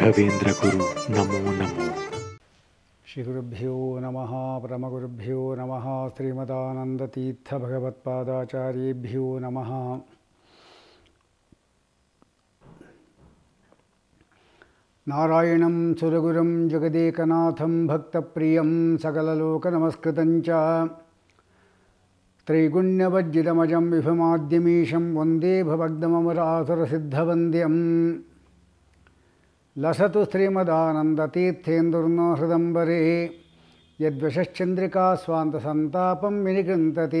नमो श्रीगुरुभ्यो नमः परमगुरुभ्यो नमः श्रीमदानन्दतीर्थभगवत्पादाचार्येभ्यो नमः नारायणं सुरगुरुं जगदेकनाथं भक्तप्रियं सकललोकनमस्कृतं च त्रैगुण्यवज्जितमजं विभमाद्यमीशं वन्देभवग्दममुरासुरसिद्धवन्द्यम् लसतु श्रीमदानन्दतीर्थेन्दुर्नो हृदम्बरे यद्वशश्चन्द्रिका स्वान्तसन्तापं विनिगृन्तति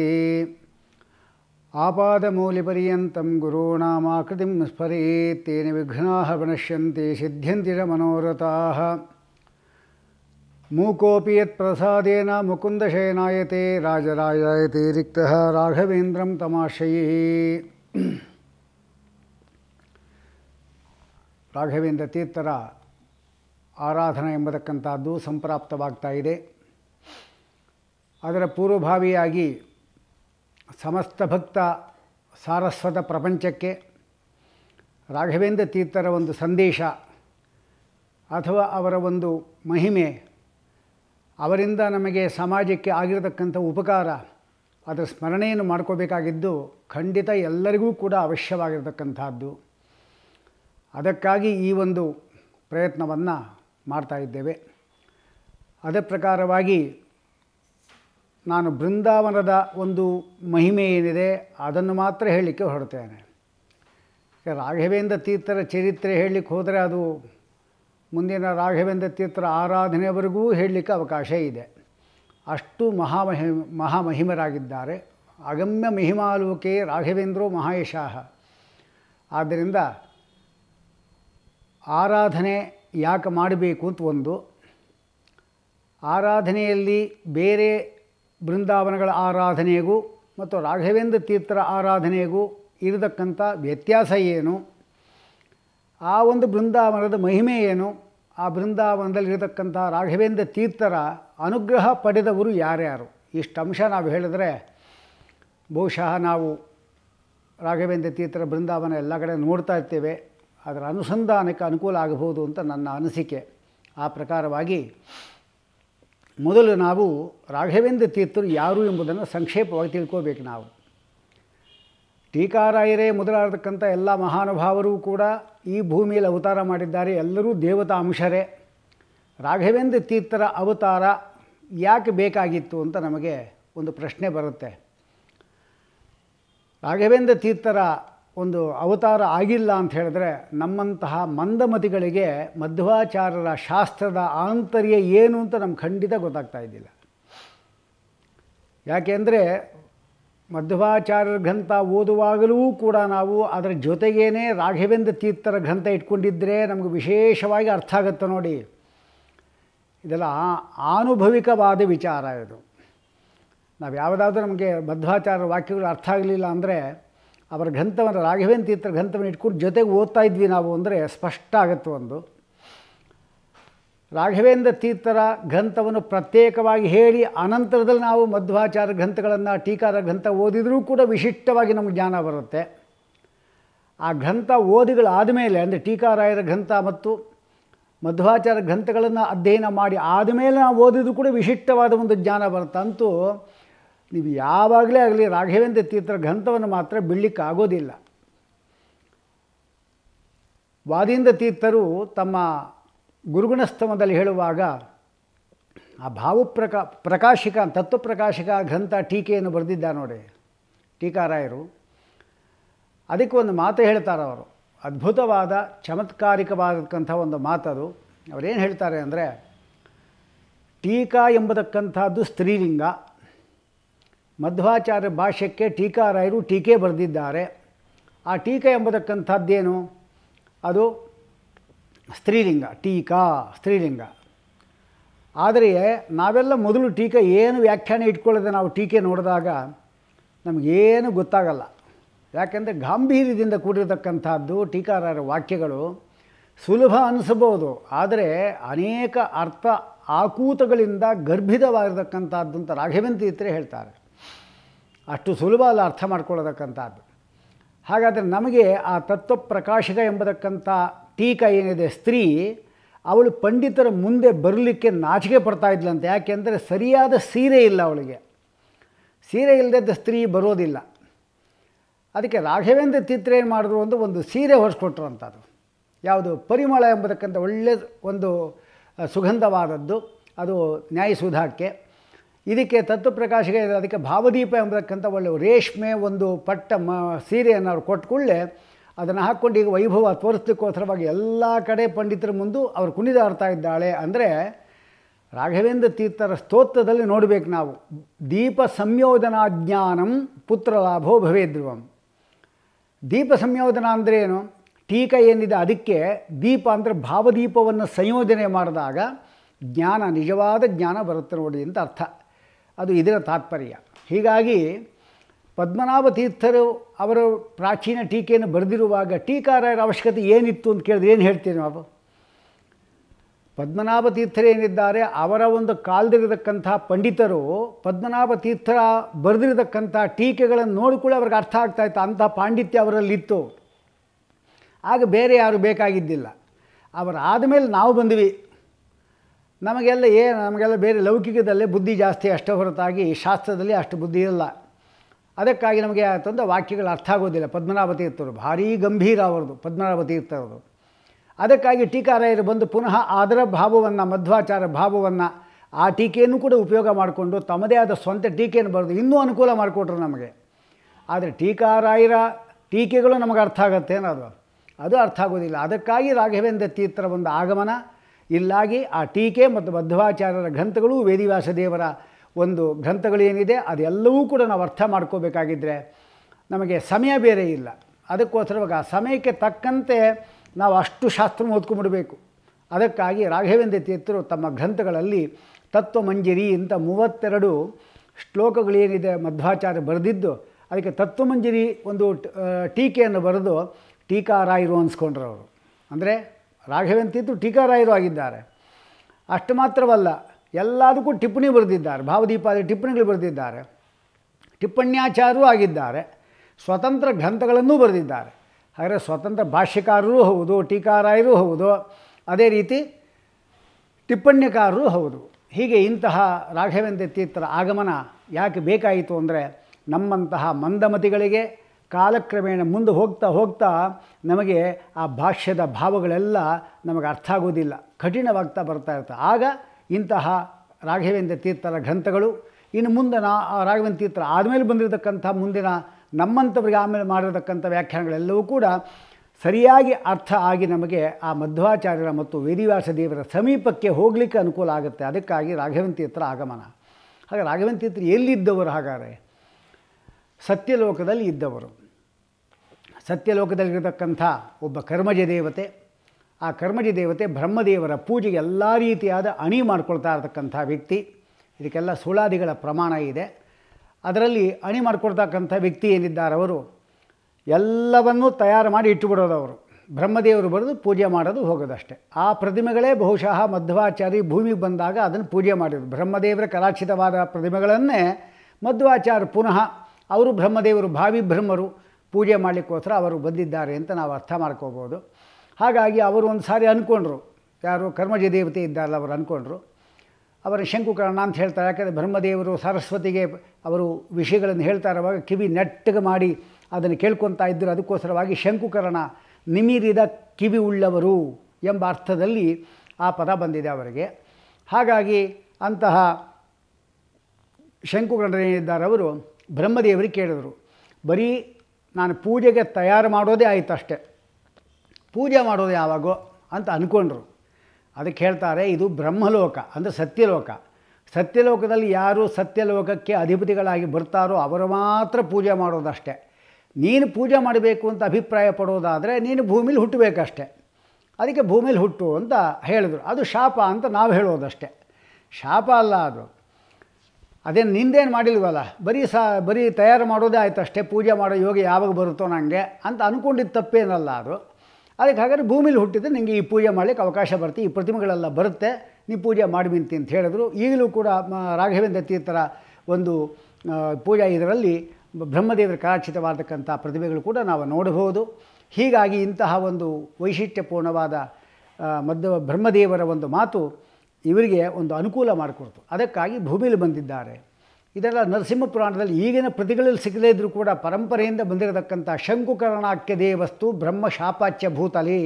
आपादमूलिपर्यन्तं गुरूणामाकृतिं स्फुरेत् तेन विघ्नाः भनश्यन्ति सिध्यन्ति च मनोरथाः मूकोऽपि यत्प्रसादेन राजराजायते रिक्तः राघवेन्द्रं तमाश्रयी ರಾಘವೇಂದ್ರ ತೀರ್ಥರ ಆರಾಧನೆ ಎಂಬತಕ್ಕಂಥದ್ದು ಸಂಪ್ರಾಪ್ತವಾಗ್ತಾ ಇದೆ ಅದರ ಪೂರ್ವಭಾವಿಯಾಗಿ ಸಮಸ್ತ ಭಕ್ತ ಸಾರಸ್ವತ ಪ್ರಪಂಚಕ್ಕೆ ರಾಘವೇಂದ್ರ ತೀರ್ಥರ ಒಂದು ಸಂದೇಶ ಅಥವಾ ಅವರ ಒಂದು ಮಹಿಮೆ ಅವರಿಂದ ನಮಗೆ ಸಮಾಜಕ್ಕೆ ಆಗಿರತಕ್ಕಂಥ ಉಪಕಾರ ಅದರ ಸ್ಮರಣೆಯನ್ನು ಮಾಡ್ಕೋಬೇಕಾಗಿದ್ದು ಖಂಡಿತ ಎಲ್ಲರಿಗೂ ಕೂಡ ಅವಶ್ಯವಾಗಿರತಕ್ಕಂಥದ್ದು ಅದಕ್ಕಾಗಿ ಈ ಒಂದು ಪ್ರಯತ್ನವನ್ನು ಮಾಡ್ತಾ ಇದ್ದೇವೆ ಅದೇ ಪ್ರಕಾರವಾಗಿ ನಾನು ಬೃಂದಾವನದ ಒಂದು ಮಹಿಮೆ ಏನಿದೆ ಅದನ್ನು ಮಾತ್ರ ಹೇಳಲಿಕ್ಕೆ ಹೊರಡ್ತೇನೆ ರಾಘವೇಂದ್ರ ತೀರ್ಥರ ಚರಿತ್ರೆ ಹೇಳಲಿಕ್ಕೆ ಹೋದರೆ ಅದು ಮುಂದಿನ ರಾಘವೇಂದ್ರ ತೀರ್ಥರ ಆರಾಧನೆಯವರೆಗೂ ಹೇಳಲಿಕ್ಕೆ ಅವಕಾಶ ಇದೆ ಅಷ್ಟು ಮಹಾಮಹಿ ಮಹಾಮಹಿಮರಾಗಿದ್ದಾರೆ ಅಗಮ್ಯ ಮಹಿಮಾಲೋಕೆ ರಾಘವೇಂದ್ರೋ ಮಹಾಯಶಾಹ ಆದ್ದರಿಂದ ಆರಾಧನೆ ಯಾಕೆ ಮಾಡಬೇಕು ಅಂತ ಒಂದು ಆರಾಧನೆಯಲ್ಲಿ ಬೇರೆ ಬೃಂದಾವನಗಳ ಆರಾಧನೆಗೂ ಮತ್ತು ರಾಘವೇಂದ್ರ ತೀರ್ಥರ ಆರಾಧನೆಗೂ ಇರತಕ್ಕಂಥ ವ್ಯತ್ಯಾಸ ಏನು ಆ ಒಂದು ಬೃಂದಾವನದ ಮಹಿಮೆ ಏನು ಆ ಬೃಂದಾವನದಲ್ಲಿರತಕ್ಕಂಥ ರಾಘವೇಂದ್ರ ತೀರ್ಥರ ಅನುಗ್ರಹ ಪಡೆದವರು ಯಾರ್ಯಾರು ಇಷ್ಟು ಅಂಶ ನಾವು ಹೇಳಿದ್ರೆ ಬಹುಶಃ ನಾವು ರಾಘವೇಂದ್ರ ತೀರ್ಥರ ಬೃಂದಾವನ ಎಲ್ಲ ಕಡೆ ನೋಡ್ತಾ ಇರ್ತೇವೆ ಅದರ ಅನುಸಂಧಾನಕ್ಕೆ ಅನುಕೂಲ ಆಗಬಹುದು ಅಂತ ನನ್ನ ಅನಿಸಿಕೆ ಆ ಪ್ರಕಾರವಾಗಿ ಮೊದಲು ನಾವು ರಾಘವೇಂದ್ರ ತೀರ್ಥರು ಯಾರು ಎಂಬುದನ್ನು ಸಂಕ್ಷೇಪವಾಗಿ ತಿಳ್ಕೋಬೇಕು ನಾವು ಟೀಕಾರಾಯರೇ ಮೊದಲಾಗತಕ್ಕಂಥ ಎಲ್ಲ ಮಹಾನುಭಾವರು ಕೂಡ ಈ ಭೂಮಿಯಲ್ಲಿ ಅವತಾರ ಮಾಡಿದ್ದಾರೆ ಎಲ್ಲರೂ ದೇವತಾ ಅಂಶರೇ ರಾಘವೇಂದ್ರ ತೀರ್ಥರ ಅವತಾರ ಯಾಕೆ ಬೇಕಾಗಿತ್ತು ಅಂತ ನಮಗೆ ಒಂದು ಪ್ರಶ್ನೆ ಬರುತ್ತೆ ರಾಘವೇಂದ್ರ ತೀರ್ಥರ ಒಂದು ಅವತಾರ ಆಗಿಲ್ಲ ಅಂತ ಹೇಳಿದ್ರೆ ನಮ್ಮಂತಹ ಮಂದಮತಿಗಳಿಗೆ ಮಧ್ವಾಚಾರ್ಯರ ಶಾಸ್ತ್ರದ ಆಂತರ್ಯ ಏನು ಅಂತ ನಮ್ಗೆ ಖಂಡಿತ ಗೊತ್ತಾಗ್ತಾ ಇದ್ದಿಲ್ಲ ಅಂದರೆ ಮಧ್ವಾಚಾರ್ಯರ ಗ್ರಂಥ ಓದುವಾಗಲೂ ಕೂಡ ನಾವು ಅದರ ಜೊತೆಗೇನೆ ರಾಘವೇಂದ್ರ ತೀರ್ಥರ ಗ್ರಂಥ ಇಟ್ಕೊಂಡಿದ್ದರೆ ನಮಗೆ ವಿಶೇಷವಾಗಿ ಅರ್ಥ ಆಗುತ್ತೆ ನೋಡಿ ಇದೆಲ್ಲ ಆನುಭವಿಕವಾದ ವಿಚಾರ ಇದು ನಾವು ಯಾವುದಾದ್ರೂ ನಮಗೆ ಮಧ್ವಾಚಾರ್ಯ ವಾಕ್ಯಗಳು ಅರ್ಥ ಆಗಲಿಲ್ಲ ಅಂದರೆ ಅವರ ಗ್ರಂಥವನ್ನು ರಾಘವೇಂದ್ರ ತೀರ್ಥರ ಗ್ರಂಥವನ್ನು ಇಟ್ಕೊಂಡು ಜೊತೆಗೆ ಓದ್ತಾ ಇದ್ವಿ ನಾವು ಅಂದರೆ ಸ್ಪಷ್ಟ ಆಗುತ್ತೆ ಒಂದು ರಾಘವೇಂದ್ರ ತೀರ್ಥರ ಗ್ರಂಥವನ್ನು ಪ್ರತ್ಯೇಕವಾಗಿ ಹೇಳಿ ಅನಂತರದಲ್ಲಿ ನಾವು ಮಧ್ವಾಚಾರ ಗ್ರಂಥಗಳನ್ನು ಟೀಕಾರ ಗ್ರಂಥ ಓದಿದರೂ ಕೂಡ ವಿಶಿಷ್ಟವಾಗಿ ನಮಗೆ ಜ್ಞಾನ ಬರುತ್ತೆ ಆ ಗ್ರಂಥ ಓದಿಗಳಾದ ಮೇಲೆ ಅಂದರೆ ಟೀಕಾರಾಯರ ಗ್ರಂಥ ಮತ್ತು ಮಧ್ವಾಚಾರ ಗ್ರಂಥಗಳನ್ನು ಅಧ್ಯಯನ ಮಾಡಿ ಆದಮೇಲೆ ನಾವು ಓದಿದರೂ ಕೂಡ ವಿಶಿಷ್ಟವಾದ ಒಂದು ಜ್ಞಾನ ಬರುತ್ತೆ ಅಂತೂ ನೀವು ಯಾವಾಗಲೇ ಆಗಲಿ ರಾಘವೇಂದ್ರ ತೀರ್ಥರ ಗ್ರಂಥವನ್ನು ಮಾತ್ರ ಬಿಡಲಿಕ್ಕಾಗೋದಿಲ್ಲ ವಾದೀಂದ್ರ ತೀರ್ಥರು ತಮ್ಮ ಗುರುಗುಣಸ್ತಮದಲ್ಲಿ ಹೇಳುವಾಗ ಆ ಭಾವಪ್ರಕಾ ಪ್ರಕಾಶಿಕ ತತ್ವಪ್ರಕಾಶಿಕ ಗ್ರಂಥ ಟೀಕೆಯನ್ನು ಬರೆದಿದ್ದ ನೋಡಿ ಟೀಕಾರಾಯರು ಅದಕ್ಕೆ ಒಂದು ಮಾತು ಹೇಳ್ತಾರೆ ಅವರು ಅದ್ಭುತವಾದ ಚಮತ್ಕಾರಿಕವಾದಕ್ಕಂಥ ಒಂದು ಮಾತದು ಅವರೇನು ಹೇಳ್ತಾರೆ ಅಂದರೆ ಟೀಕಾ ಎಂಬತಕ್ಕಂಥದ್ದು ಸ್ತ್ರೀಲಿಂಗ ಮಧ್ವಾಚಾರ್ಯ ಭಾಷ್ಯಕ್ಕೆ ರಾಯರು ಟೀಕೆ ಬರೆದಿದ್ದಾರೆ ಆ ಟೀಕೆ ಎಂಬತಕ್ಕಂಥದ್ದೇನು ಅದು ಸ್ತ್ರೀಲಿಂಗ ಟೀಕಾ ಸ್ತ್ರೀಲಿಂಗ ಆದರೆ ನಾವೆಲ್ಲ ಮೊದಲು ಟೀಕೆ ಏನು ವ್ಯಾಖ್ಯಾನ ಇಟ್ಕೊಳ್ಳದೆ ನಾವು ಟೀಕೆ ನೋಡಿದಾಗ ನಮಗೇನು ಗೊತ್ತಾಗಲ್ಲ ಯಾಕೆಂದರೆ ಗಾಂಭೀರ್ಯದಿಂದ ಕೂಡಿರತಕ್ಕಂಥದ್ದು ಟೀಕಾರರ ವಾಕ್ಯಗಳು ಸುಲಭ ಅನಿಸಬಹುದು ಆದರೆ ಅನೇಕ ಅರ್ಥ ಆಕೂತಗಳಿಂದ ಗರ್ಭಿತವಾಗಿರತಕ್ಕಂಥದ್ದು ಅಂತ ರಾಘವೇಂದ್ರ ಇತ್ತರೆ ಹೇಳ್ತಾರೆ ಅಷ್ಟು ಸುಲಭ ಅಲ್ಲ ಅರ್ಥ ಮಾಡ್ಕೊಳ್ಳೋದಕ್ಕಂಥದ್ದು ಹಾಗಾದರೆ ನಮಗೆ ಆ ತತ್ವ ಪ್ರಕಾಶಕ ಎಂಬತಕ್ಕಂಥ ಟೀಕ ಏನಿದೆ ಸ್ತ್ರೀ ಅವಳು ಪಂಡಿತರ ಮುಂದೆ ಬರಲಿಕ್ಕೆ ನಾಚಿಕೆ ಪಡ್ತಾ ಇದ್ಲಂತೆ ಯಾಕೆಂದರೆ ಸರಿಯಾದ ಸೀರೆ ಇಲ್ಲ ಅವಳಿಗೆ ಸೀರೆ ಇಲ್ಲದ ಸ್ತ್ರೀ ಬರೋದಿಲ್ಲ ಅದಕ್ಕೆ ರಾಘವೇಂದ್ರ ತಿತ್ರ ಏನು ಮಾಡಿದ್ರು ಒಂದು ಒಂದು ಸೀರೆ ಹೊರಿಸ್ಕೊಟ್ರು ಯಾವುದು ಪರಿಮಳ ಎಂಬತಕ್ಕಂಥ ಒಳ್ಳೆಯ ಒಂದು ಸುಗಂಧವಾದದ್ದು ಅದು ನ್ಯಾಯಸುಧಾಕ್ಕೆ ಇದಕ್ಕೆ ತತ್ವಪ್ರಕಾಶಗೆ ಅದಕ್ಕೆ ಭಾವದೀಪ ಎಂಬತಕ್ಕಂಥ ಒಳ್ಳೆ ರೇಷ್ಮೆ ಒಂದು ಪಟ್ಟ ಮ ಸೀರೆಯನ್ನು ಅವ್ರು ಕೊಟ್ಟು ಕೂಡಲೇ ಅದನ್ನು ಹಾಕ್ಕೊಂಡು ಈಗ ವೈಭವ ತೋರಿಸ್ತಕ್ಕೋಸ್ಕರವಾಗಿ ಎಲ್ಲ ಕಡೆ ಪಂಡಿತರ ಮುಂದೆ ಅವರು ಕುಣಿದಾಡ್ತಾ ಇದ್ದಾಳೆ ಅಂದರೆ ರಾಘವೇಂದ್ರ ತೀರ್ಥರ ಸ್ತೋತ್ರದಲ್ಲಿ ನೋಡಬೇಕು ನಾವು ದೀಪ ಸಂಯೋಜನಾಜ್ಞಾನಂ ಜ್ಞಾನಂ ಪುತ್ರ ಲಾಭೋ ಭವೇದ್ವಂ ದೀಪ ಸಂಯೋಜನ ಅಂದ್ರೇನು ಟೀಕ ಏನಿದೆ ಅದಕ್ಕೆ ದೀಪ ಅಂದರೆ ಭಾವದೀಪವನ್ನು ಸಂಯೋಜನೆ ಮಾಡಿದಾಗ ಜ್ಞಾನ ನಿಜವಾದ ಜ್ಞಾನ ಬರುತ್ತೆ ನೋಡಿ ಅಂತ ಅರ್ಥ ಅದು ಇದರ ತಾತ್ಪರ್ಯ ಹೀಗಾಗಿ ಪದ್ಮನಾಭ ತೀರ್ಥರು ಅವರು ಪ್ರಾಚೀನ ಟೀಕೆಯನ್ನು ಬರೆದಿರುವಾಗ ಟೀಕಾರರ ಅವಶ್ಯಕತೆ ಏನಿತ್ತು ಅಂತ ಕೇಳಿದ್ರೆ ಏನು ಹೇಳ್ತೀವಿ ನಾವು ಪದ್ಮನಾಭ ಏನಿದ್ದಾರೆ ಅವರ ಒಂದು ಕಾಲದಿರತಕ್ಕಂಥ ಪಂಡಿತರು ಪದ್ಮನಾಭ ತೀರ್ಥರ ಬರೆದಿರತಕ್ಕಂಥ ಟೀಕೆಗಳನ್ನು ನೋಡಿಕೊಳ್ಳಿ ಅವ್ರಿಗೆ ಅರ್ಥ ಆಗ್ತಾಯಿತ್ತು ಅಂಥ ಪಾಂಡಿತ್ಯ ಅವರಲ್ಲಿತ್ತು ಆಗ ಬೇರೆ ಯಾರು ಬೇಕಾಗಿದ್ದಿಲ್ಲ ಅವರಾದ ಮೇಲೆ ನಾವು ಬಂದ್ವಿ ನಮಗೆಲ್ಲ ಏನು ನಮಗೆಲ್ಲ ಬೇರೆ ಲೌಕಿಕದಲ್ಲೇ ಬುದ್ಧಿ ಜಾಸ್ತಿ ಅಷ್ಟೇ ಹೊರತಾಗಿ ಶಾಸ್ತ್ರದಲ್ಲಿ ಅಷ್ಟು ಬುದ್ಧಿ ಇಲ್ಲ ಅದಕ್ಕಾಗಿ ನಮಗೆ ಅಂತಂದು ವಾಕ್ಯಗಳು ಅರ್ಥ ಆಗೋದಿಲ್ಲ ಪದ್ಮನಾಭ ತೀರ್ಥರು ಭಾರೀ ಗಂಭೀರ ಅವರದು ಪದ್ಮನಾಭ ತೀರ್ಥರದು ಅದಕ್ಕಾಗಿ ಟೀಕಾರಾಯರು ಬಂದು ಪುನಃ ಆದರ ಭಾವವನ್ನು ಮಧ್ವಾಚಾರ ಭಾವವನ್ನು ಆ ಟೀಕೆಯನ್ನು ಕೂಡ ಉಪಯೋಗ ಮಾಡಿಕೊಂಡು ತಮ್ಮದೇ ಆದ ಸ್ವಂತ ಟೀಕೆಯನ್ನು ಬರೆದು ಇನ್ನೂ ಅನುಕೂಲ ಮಾಡಿಕೊಟ್ರು ನಮಗೆ ಆದರೆ ಟೀಕಾರಾಯರ ಟೀಕೆಗಳು ನಮಗೆ ಅರ್ಥ ಆಗತ್ತೆ ಅನ್ನೋದು ಅದು ಅರ್ಥ ಆಗೋದಿಲ್ಲ ಅದಕ್ಕಾಗಿ ರಾಘವೇಂದ್ರ ತೀರ್ಥರ ಒಂದು ಆಗಮನ ಇಲ್ಲಾಗಿ ಆ ಟೀಕೆ ಮತ್ತು ಮಧ್ವಾಚಾರ್ಯರ ಗ್ರಂಥಗಳು ದೇವರ ಒಂದು ಗ್ರಂಥಗಳೇನಿದೆ ಅದೆಲ್ಲವೂ ಕೂಡ ನಾವು ಅರ್ಥ ಮಾಡ್ಕೋಬೇಕಾಗಿದ್ದರೆ ನಮಗೆ ಸಮಯ ಬೇರೆ ಇಲ್ಲ ಅದಕ್ಕೋಸ್ಕರವಾಗ ಸಮಯಕ್ಕೆ ತಕ್ಕಂತೆ ನಾವು ಅಷ್ಟು ಶಾಸ್ತ್ರ ಓದ್ಕೊಂಡ್ಬಿಡಬೇಕು ಅದಕ್ಕಾಗಿ ರಾಘವೇಂದ್ರ ತೀರ್ಥರು ತಮ್ಮ ಗ್ರಂಥಗಳಲ್ಲಿ ತತ್ವಮಂಜರಿ ಇಂಥ ಮೂವತ್ತೆರಡು ಶ್ಲೋಕಗಳೇನಿದೆ ಮಧ್ವಾಚಾರ್ಯ ಬರೆದಿದ್ದು ಅದಕ್ಕೆ ತತ್ವಮಂಜರಿ ಒಂದು ಟೀಕೆಯನ್ನು ಬರೆದು ಟೀಕಾರಾಯರು ಅನಿಸ್ಕೊಂಡ್ರು ಅವರು ಅಂದರೆ ರಾಘವೇಂದ್ರ ತೀರ್ಥರು ಟೀಕಾರಾಯರು ಆಗಿದ್ದಾರೆ ಅಷ್ಟು ಮಾತ್ರವಲ್ಲ ಎಲ್ಲದಕ್ಕೂ ಟಿಪ್ಪಣಿ ಬರೆದಿದ್ದಾರೆ ಭಾವದೀಪಾದಿ ಟಿಪ್ಪಣಿಗಳು ಬರೆದಿದ್ದಾರೆ ಟಿಪ್ಪಣ್ಯಾಚಾರೂ ಆಗಿದ್ದಾರೆ ಸ್ವತಂತ್ರ ಗ್ರಂಥಗಳನ್ನೂ ಬರೆದಿದ್ದಾರೆ ಹಾಗೆ ಸ್ವತಂತ್ರ ಭಾಷ್ಯಕಾರರೂ ಹೌದು ಟೀಕಾರಾಯರೂ ಹೌದು ಅದೇ ರೀತಿ ಟಿಪ್ಪಣ್ಯಕಾರರೂ ಹೌದು ಹೀಗೆ ಇಂತಹ ರಾಘವೇಂದ್ರ ತೀರ್ಥರ ಆಗಮನ ಯಾಕೆ ಬೇಕಾಯಿತು ಅಂದರೆ ನಮ್ಮಂತಹ ಮಂದಮತಿಗಳಿಗೆ ಕಾಲಕ್ರಮೇಣ ಮುಂದೆ ಹೋಗ್ತಾ ಹೋಗ್ತಾ ನಮಗೆ ಆ ಭಾಷ್ಯದ ಭಾವಗಳೆಲ್ಲ ನಮಗೆ ಅರ್ಥ ಆಗೋದಿಲ್ಲ ಕಠಿಣವಾಗ್ತಾ ಬರ್ತಾ ಇರ್ತದೆ ಆಗ ಇಂತಹ ರಾಘವೇಂದ್ರ ತೀರ್ಥರ ಗ್ರಂಥಗಳು ಇನ್ನು ಮುಂದೆ ನಾ ರಾಘವೇಂದ್ರ ತೀರ್ಥರ ಆದಮೇಲೆ ಬಂದಿರತಕ್ಕಂಥ ಮುಂದಿನ ನಮ್ಮಂಥವ್ರಿಗೆ ಆಮೇಲೆ ಮಾಡಿರತಕ್ಕಂಥ ವ್ಯಾಖ್ಯಾನಗಳೆಲ್ಲವೂ ಕೂಡ ಸರಿಯಾಗಿ ಅರ್ಥ ಆಗಿ ನಮಗೆ ಆ ಮಧ್ವಾಚಾರ್ಯರ ಮತ್ತು ವೇದಿವಾಸ ದೇವರ ಸಮೀಪಕ್ಕೆ ಹೋಗಲಿಕ್ಕೆ ಅನುಕೂಲ ಆಗುತ್ತೆ ಅದಕ್ಕಾಗಿ ರಾಘವೇಂದ್ರ ತೀರ್ಥರ ಆಗಮನ ಹಾಗೆ ರಾಘವೇಂದ್ರ ತೀರ್ಥರು ಎಲ್ಲಿದ್ದವರು ಹಾಗಾದರೆ ಸತ್ಯಲೋಕದಲ್ಲಿ ಇದ್ದವರು ಸತ್ಯಲೋಕದಲ್ಲಿರತಕ್ಕಂಥ ಒಬ್ಬ ಕರ್ಮಜ ದೇವತೆ ಆ ಕರ್ಮಜ ದೇವತೆ ಬ್ರಹ್ಮದೇವರ ಪೂಜೆಗೆ ಎಲ್ಲ ರೀತಿಯಾದ ಅಣಿ ಮಾಡ್ಕೊಳ್ತಾ ಇರತಕ್ಕಂಥ ವ್ಯಕ್ತಿ ಇದಕ್ಕೆಲ್ಲ ಸುಳಾದಿಗಳ ಪ್ರಮಾಣ ಇದೆ ಅದರಲ್ಲಿ ಅಣಿ ಮಾಡ್ಕೊಳ್ತಕ್ಕಂಥ ವ್ಯಕ್ತಿ ಅವರು ಎಲ್ಲವನ್ನೂ ತಯಾರು ಮಾಡಿ ಇಟ್ಟುಬಿಡೋದು ಅವರು ಬ್ರಹ್ಮದೇವರು ಬರೆದು ಪೂಜೆ ಮಾಡೋದು ಹೋಗೋದಷ್ಟೆ ಆ ಪ್ರತಿಮೆಗಳೇ ಬಹುಶಃ ಮಧ್ವಾಚಾರಿ ಭೂಮಿಗೆ ಬಂದಾಗ ಅದನ್ನು ಪೂಜೆ ಮಾಡಿದರು ಬ್ರಹ್ಮದೇವರ ಕಲಾಕ್ಷಿತವಾದ ಪ್ರತಿಮೆಗಳನ್ನೇ ಮಧ್ವಾಚಾರ್ಯ ಪುನಃ ಅವರು ಬ್ರಹ್ಮದೇವರು ಭಾವಿ ಬ್ರಹ್ಮರು ಪೂಜೆ ಮಾಡಲಿಕ್ಕೋಸ್ಕರ ಅವರು ಬಂದಿದ್ದಾರೆ ಅಂತ ನಾವು ಅರ್ಥ ಮಾಡ್ಕೋಬೋದು ಹಾಗಾಗಿ ಅವರು ಒಂದು ಸಾರಿ ಅಂದ್ಕೊಂಡ್ರು ಯಾರು ಕರ್ಮಜ ದೇವತೆ ಇದ್ದಾರಲ್ಲ ಅವರು ಅಂದ್ಕೊಂಡ್ರು ಅವರ ಶಂಕುಕರ್ಣ ಅಂತ ಹೇಳ್ತಾರೆ ಯಾಕಂದರೆ ಬ್ರಹ್ಮದೇವರು ಸರಸ್ವತಿಗೆ ಅವರು ವಿಷಯಗಳನ್ನು ಹೇಳ್ತಾ ಇರುವಾಗ ಕಿವಿ ನೆಟ್ಟಗೆ ಮಾಡಿ ಅದನ್ನು ಕೇಳ್ಕೊತಾ ಇದ್ದರು ಅದಕ್ಕೋಸ್ಕರವಾಗಿ ಶಂಕುಕರ್ಣ ನಿಮಿರಿದ ಕಿವಿ ಉಳ್ಳವರು ಎಂಬ ಅರ್ಥದಲ್ಲಿ ಆ ಪದ ಬಂದಿದೆ ಅವರಿಗೆ ಹಾಗಾಗಿ ಅಂತಹ ಏನಿದ್ದಾರೆ ಅವರು ಬ್ರಹ್ಮದೇವರಿಗೆ ಕೇಳಿದರು ಬರೀ ನಾನು ಪೂಜೆಗೆ ತಯಾರು ಮಾಡೋದೇ ಆಯಿತು ಅಷ್ಟೆ ಪೂಜೆ ಮಾಡೋದು ಯಾವಾಗೋ ಅಂತ ಅಂದ್ಕೊಂಡ್ರು ಅದಕ್ಕೆ ಹೇಳ್ತಾರೆ ಇದು ಬ್ರಹ್ಮಲೋಕ ಅಂದರೆ ಸತ್ಯಲೋಕ ಸತ್ಯಲೋಕದಲ್ಲಿ ಯಾರು ಸತ್ಯಲೋಕಕ್ಕೆ ಅಧಿಪತಿಗಳಾಗಿ ಬರ್ತಾರೋ ಅವರು ಮಾತ್ರ ಪೂಜೆ ಮಾಡೋದಷ್ಟೆ ನೀನು ಪೂಜೆ ಮಾಡಬೇಕು ಅಂತ ಅಭಿಪ್ರಾಯ ಪಡೋದಾದರೆ ನೀನು ಭೂಮಿಲಿ ಹುಟ್ಟಬೇಕಷ್ಟೆ ಅದಕ್ಕೆ ಭೂಮಿಲಿ ಹುಟ್ಟು ಅಂತ ಹೇಳಿದರು ಅದು ಶಾಪ ಅಂತ ನಾವು ಹೇಳೋದಷ್ಟೆ ಶಾಪ ಅಲ್ಲ ಅದು ಅದೇನು ನಿಂದೇನು ಮಾಡಿಲ್ವಲ್ಲ ಬರೀ ಸಹ ಬರೀ ತಯಾರು ಮಾಡೋದೇ ಆಯ್ತು ಅಷ್ಟೇ ಪೂಜೆ ಮಾಡೋ ಯೋಗ ಯಾವಾಗ ಬರುತ್ತೋ ನನಗೆ ಅಂತ ಅಂದ್ಕೊಂಡಿದ್ದು ತಪ್ಪೇನಲ್ಲ ಅದು ಅದಕ್ಕೆ ಹಾಗಾದರೆ ಭೂಮಿಲಿ ಹುಟ್ಟಿದ್ರೆ ನಿಮಗೆ ಈ ಪೂಜೆ ಮಾಡಲಿಕ್ಕೆ ಅವಕಾಶ ಬರುತ್ತೆ ಈ ಪ್ರತಿಮೆಗಳೆಲ್ಲ ಬರುತ್ತೆ ನೀವು ಪೂಜೆ ಮಾಡಿಬಿಂತಿ ಅಂತ ಹೇಳಿದ್ರು ಈಗಲೂ ಕೂಡ ರಾಘವೇಂದ್ರ ತೀರ್ಥರ ಒಂದು ಪೂಜೆ ಇದರಲ್ಲಿ ಬ್ರಹ್ಮದೇವರ ಕಲಾಚಿತವಾದಕ್ಕಂಥ ಪ್ರತಿಮೆಗಳು ಕೂಡ ನಾವು ನೋಡಬಹುದು ಹೀಗಾಗಿ ಇಂತಹ ಒಂದು ವೈಶಿಷ್ಟ್ಯಪೂರ್ಣವಾದ ಮಧ್ಯ ಬ್ರಹ್ಮದೇವರ ಒಂದು ಮಾತು ಇವರಿಗೆ ಒಂದು ಅನುಕೂಲ ಮಾಡಿಕೊಡ್ತು ಅದಕ್ಕಾಗಿ ಭೂಮಿಲಿ ಬಂದಿದ್ದಾರೆ ಇದೆಲ್ಲ ನರಸಿಂಹ ಪುರಾಣದಲ್ಲಿ ಈಗಿನ ಪ್ರತಿಗಳಲ್ಲಿ ಸಿಗದೇ ಇದ್ದರೂ ಕೂಡ ಪರಂಪರೆಯಿಂದ ಬಂದಿರತಕ್ಕಂಥ ಶಂಕುಕರಣಾಖ್ಯ ದೇವಸ್ತು ಬ್ರಹ್ಮ ಶಾಪಾಚ್ಯ ಭೂತಲಿ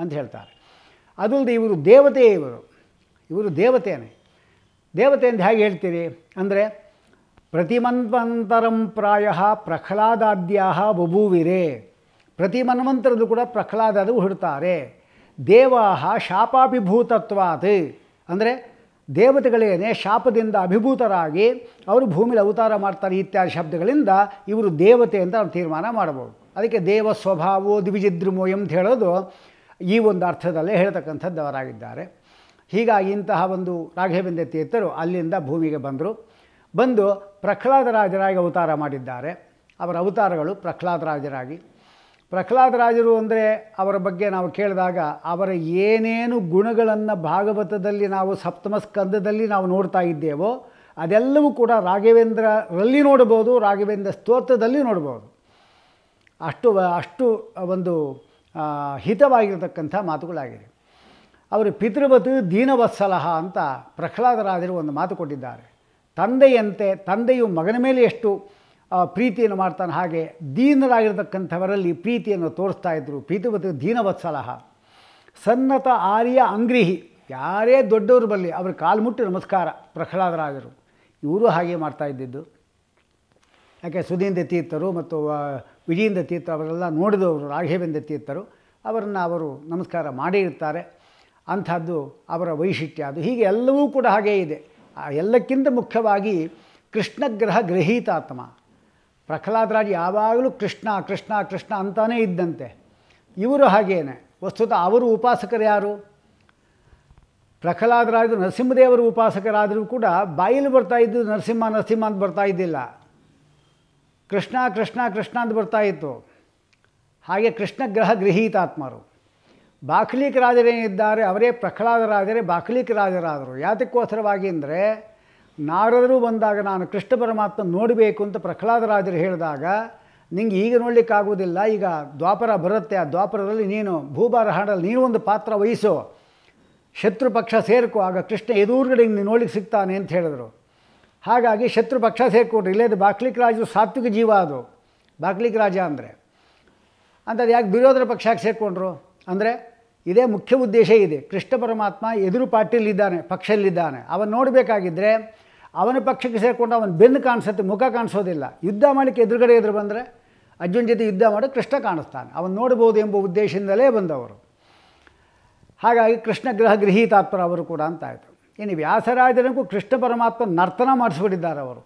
ಅಂತ ಹೇಳ್ತಾರೆ ಅದಲ್ಲದೆ ಇವರು ದೇವತೆ ಇವರು ಇವರು ದೇವತೆಯೇ ದೇವತೆ ಅಂತ ಹೇಗೆ ಹೇಳ್ತೀರಿ ಅಂದರೆ ಪ್ರತಿಮನ್ವಂತರಂ ಪ್ರಾಯ ಪ್ರಹ್ಲಾದಾದ್ಯಾ ಬಭೂವಿರೇ ಮನ್ವಂತರದ್ದು ಕೂಡ ಪ್ರಹ್ಲಾದವು ಹುಡ್ತಾರೆ ದೇವಾ ಶಾಪಾಭಿಭೂತತ್ವಾತ್ ಅಂದರೆ ದೇವತೆಗಳೇನೆ ಶಾಪದಿಂದ ಅಭಿಭೂತರಾಗಿ ಅವರು ಭೂಮಿಲಿ ಅವತಾರ ಮಾಡ್ತಾರೆ ಇತ್ಯಾದಿ ಶಬ್ದಗಳಿಂದ ಇವರು ದೇವತೆ ಅಂತ ನಾವು ತೀರ್ಮಾನ ಮಾಡ್ಬೋದು ಅದಕ್ಕೆ ದೇವ ಸ್ವಭಾವೋ ದಿವಿಜಿದ್ರಮೋ ಅಂತ ಹೇಳೋದು ಈ ಒಂದು ಅರ್ಥದಲ್ಲೇ ಹೇಳ್ತಕ್ಕಂಥದ್ದವರಾಗಿದ್ದಾರೆ ಹೀಗಾಗಿ ಇಂತಹ ಒಂದು ರಾಘವೇಂದ್ರ ತೀರ್ಥರು ಅಲ್ಲಿಂದ ಭೂಮಿಗೆ ಬಂದರು ಬಂದು ರಾಜರಾಗಿ ಅವತಾರ ಮಾಡಿದ್ದಾರೆ ಅವರ ಅವತಾರಗಳು ರಾಜರಾಗಿ ರಾಜರು ಅಂದರೆ ಅವರ ಬಗ್ಗೆ ನಾವು ಕೇಳಿದಾಗ ಅವರ ಏನೇನು ಗುಣಗಳನ್ನು ಭಾಗವತದಲ್ಲಿ ನಾವು ಸಪ್ತಮ ಸ್ಕಂದದಲ್ಲಿ ನಾವು ನೋಡ್ತಾ ಇದ್ದೇವೋ ಅದೆಲ್ಲವೂ ಕೂಡ ರಾಘವೇಂದ್ರರಲ್ಲಿ ನೋಡ್ಬೋದು ರಾಘವೇಂದ್ರ ಸ್ತೋತ್ರದಲ್ಲಿ ನೋಡ್ಬೋದು ಅಷ್ಟು ಅಷ್ಟು ಒಂದು ಹಿತವಾಗಿರತಕ್ಕಂಥ ಮಾತುಗಳಾಗಿದೆ ಅವರು ಪಿತೃವತ್ ದೀನವತ್ಸಲಹ ಅಂತ ರಾಜರು ಒಂದು ಮಾತು ಕೊಟ್ಟಿದ್ದಾರೆ ತಂದೆಯಂತೆ ತಂದೆಯು ಮಗನ ಮೇಲೆ ಎಷ್ಟು ಪ್ರೀತಿಯನ್ನು ಮಾಡ್ತಾನೆ ಹಾಗೆ ದೀನರಾಗಿರ್ತಕ್ಕಂಥವರಲ್ಲಿ ಪ್ರೀತಿಯನ್ನು ತೋರಿಸ್ತಾ ಇದ್ದರು ಪ್ರೀತಿ ಮತ್ತು ದೀನವತ್ಸಲಹ ಸನ್ನತ ಆರ್ಯ ಅಂಗ್ರಿಹಿ ಯಾರೇ ದೊಡ್ಡವರು ಬರಲಿ ಅವ್ರ ಕಾಲು ಮುಟ್ಟಿ ನಮಸ್ಕಾರ ಪ್ರಹ್ಲಾದರಾದರು ಇವರು ಹಾಗೆ ಮಾಡ್ತಾ ಇದ್ದಿದ್ದು ಯಾಕೆ ಸುಧೀಂದ್ರ ತೀರ್ಥರು ಮತ್ತು ವಿಜಯೇಂದ್ರ ತೀರ್ಥ ಅವರೆಲ್ಲ ನೋಡಿದವರು ರಾಘವೇಂದ್ರ ತೀರ್ಥರು ಅವರನ್ನು ಅವರು ನಮಸ್ಕಾರ ಇರ್ತಾರೆ ಅಂಥದ್ದು ಅವರ ವೈಶಿಷ್ಟ್ಯ ಅದು ಹೀಗೆ ಎಲ್ಲವೂ ಕೂಡ ಹಾಗೇ ಇದೆ ಎಲ್ಲಕ್ಕಿಂತ ಮುಖ್ಯವಾಗಿ ಕೃಷ್ಣಗ್ರಹ ಗೃಹೀತಾತ್ಮ ಪ್ರಹ್ಲಾದರಾಜ್ ಯಾವಾಗಲೂ ಕೃಷ್ಣ ಕೃಷ್ಣ ಕೃಷ್ಣ ಅಂತಾನೇ ಇದ್ದಂತೆ ಇವರು ಹಾಗೇನೆ ವಸ್ತುತ ಅವರು ಉಪಾಸಕರು ಯಾರು ಪ್ರಹ್ಲಾದರಾಜರು ನರಸಿಂಹದೇವರು ಉಪಾಸಕರಾದರೂ ಕೂಡ ಬಾಯಿಲು ಬರ್ತಾ ಇದ್ದು ನರಸಿಂಹ ನರಸಿಂಹ ಅಂತ ಬರ್ತಾ ಇದ್ದಿಲ್ಲ ಕೃಷ್ಣ ಕೃಷ್ಣ ಕೃಷ್ಣ ಅಂತ ಬರ್ತಾ ಇತ್ತು ಹಾಗೆ ಕೃಷ್ಣ ಗ್ರಹ ಗೃಹೀತಾತ್ಮರು ಬಾಖಲೀಕ ರಾಜರೇನಿದ್ದಾರೆ ಅವರೇ ಪ್ರಹ್ಲಾದರಾದರೆ ಬಾಖಲೀಕ ರಾಜರಾದರು ಯಾತಕ್ಕೋಸ್ಕರವಾಗಿ ಅಂದರೆ ನಾರದರು ಬಂದಾಗ ನಾನು ಕೃಷ್ಣ ಪರಮಾತ್ಮ ನೋಡಬೇಕು ಅಂತ ಪ್ರಹ್ಲಾದರಾಜರು ಹೇಳಿದಾಗ ನಿಂಗೆ ಈಗ ನೋಡಲಿಕ್ಕಾಗೋದಿಲ್ಲ ಈಗ ದ್ವಾಪರ ಬರುತ್ತೆ ಆ ದ್ವಾಪರದಲ್ಲಿ ನೀನು ಭೂಭಾರ ಹಾಡಲ್ಲಿ ನೀನು ಒಂದು ಪಾತ್ರ ವಹಿಸು ಶತ್ರು ಪಕ್ಷ ಸೇರ್ಕೋ ಆಗ ಕೃಷ್ಣ ಎದುರುಗಡೆ ನೀನು ನೋಡ್ಲಿಕ್ಕೆ ಸಿಗ್ತಾನೆ ಅಂತ ಹೇಳಿದರು ಹಾಗಾಗಿ ಶತ್ರು ಪಕ್ಷ ಸೇರ್ಕೊಂಡ್ರು ಇಲ್ಲೇ ಬಾಕ್ಲಿಕ್ ರಾಜು ಸಾತ್ವಿಕ ಜೀವ ಅದು ಬಾಕ್ಲಿಕ್ ರಾಜ ಅಂದರೆ ಅದು ಯಾಕೆ ದುರ್ಯೋಧನ ಪಕ್ಷಕ್ಕೆ ಸೇರಿಕೊಂಡ್ರು ಅಂದರೆ ಇದೇ ಮುಖ್ಯ ಉದ್ದೇಶ ಇದೆ ಕೃಷ್ಣ ಪರಮಾತ್ಮ ಎದುರು ಪಾರ್ಟಿಯಲ್ಲಿದ್ದಾನೆ ಪಕ್ಷಲ್ಲಿದ್ದಾನೆ ಅವನು ನೋಡಬೇಕಾಗಿದ್ದರೆ ಅವನ ಪಕ್ಷಕ್ಕೆ ಸೇರಿಕೊಂಡು ಅವನ ಬೆನ್ನು ಕಾಣಿಸುತ್ತೆ ಮುಖ ಕಾಣಿಸೋದಿಲ್ಲ ಯುದ್ಧ ಮಾಡಲಿಕ್ಕೆ ಎದುರುಗಡೆ ಎದುರು ಬಂದರೆ ಅರ್ಜುನ್ ಜೊತೆ ಯುದ್ಧ ಮಾಡಿ ಕೃಷ್ಣ ಕಾಣಿಸ್ತಾನೆ ಅವನು ನೋಡ್ಬೋದು ಎಂಬ ಉದ್ದೇಶದಿಂದಲೇ ಬಂದವರು ಹಾಗಾಗಿ ಕೃಷ್ಣ ಗ್ರಹ ಗೃಹಿ ತಾತ್ಪರ ಅವರು ಕೂಡ ಅಂತಾಯಿತು ಇನ್ನು ವ್ಯಾಸರಾಜನಿಗೂ ಕೃಷ್ಣ ಪರಮಾತ್ಮ ನರ್ತನ ಮಾಡಿಸ್ಬಿಟ್ಟಿದ್ದಾರೆ ಅವರು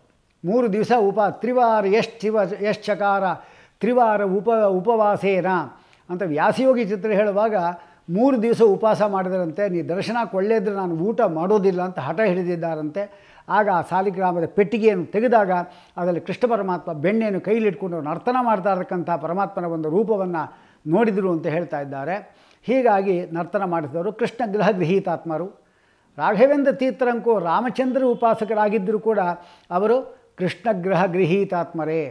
ಮೂರು ದಿವಸ ಉಪ ತ್ರಿವಾರ ಎಸ್ ಶಿವ ಚಕಾರ ತ್ರಿವಾರ ಉಪ ಉಪವಾಸೇನ ಅಂತ ವ್ಯಾಸಯೋಗಿ ಚಿತ್ರ ಹೇಳುವಾಗ ಮೂರು ದಿವಸ ಉಪವಾಸ ಮಾಡಿದರಂತೆ ನೀ ದರ್ಶನಕ್ಕೆ ಒಳ್ಳೆಯದ್ರೆ ನಾನು ಊಟ ಮಾಡೋದಿಲ್ಲ ಅಂತ ಹಠ ಹಿಡಿದಿದ್ದಾರಂತೆ ಆಗ ಆ ಸಾಲಿಗ್ರಾಮದ ಪೆಟ್ಟಿಗೆಯನ್ನು ತೆಗೆದಾಗ ಅದರಲ್ಲಿ ಕೃಷ್ಣ ಪರಮಾತ್ಮ ಬೆಣ್ಣೆಯನ್ನು ಕೈಲಿಟ್ಕೊಂಡು ನರ್ತನ ಮಾಡ್ತಾ ಇರತಕ್ಕಂಥ ಪರಮಾತ್ಮನ ಒಂದು ರೂಪವನ್ನು ನೋಡಿದರು ಅಂತ ಹೇಳ್ತಾ ಇದ್ದಾರೆ ಹೀಗಾಗಿ ನರ್ತನ ಮಾಡಿಸಿದವರು ಕೃಷ್ಣ ಗೃಹ ಗೃಹೀತಾತ್ಮರು ರಾಘವೇಂದ್ರ ತೀರ್ಥರಂಕು ರಾಮಚಂದ್ರ ಉಪಾಸಕರಾಗಿದ್ದರೂ ಕೂಡ ಅವರು ಕೃಷ್ಣ ಗ್ರಹ ಗೃಹೀತಾತ್ಮರೇ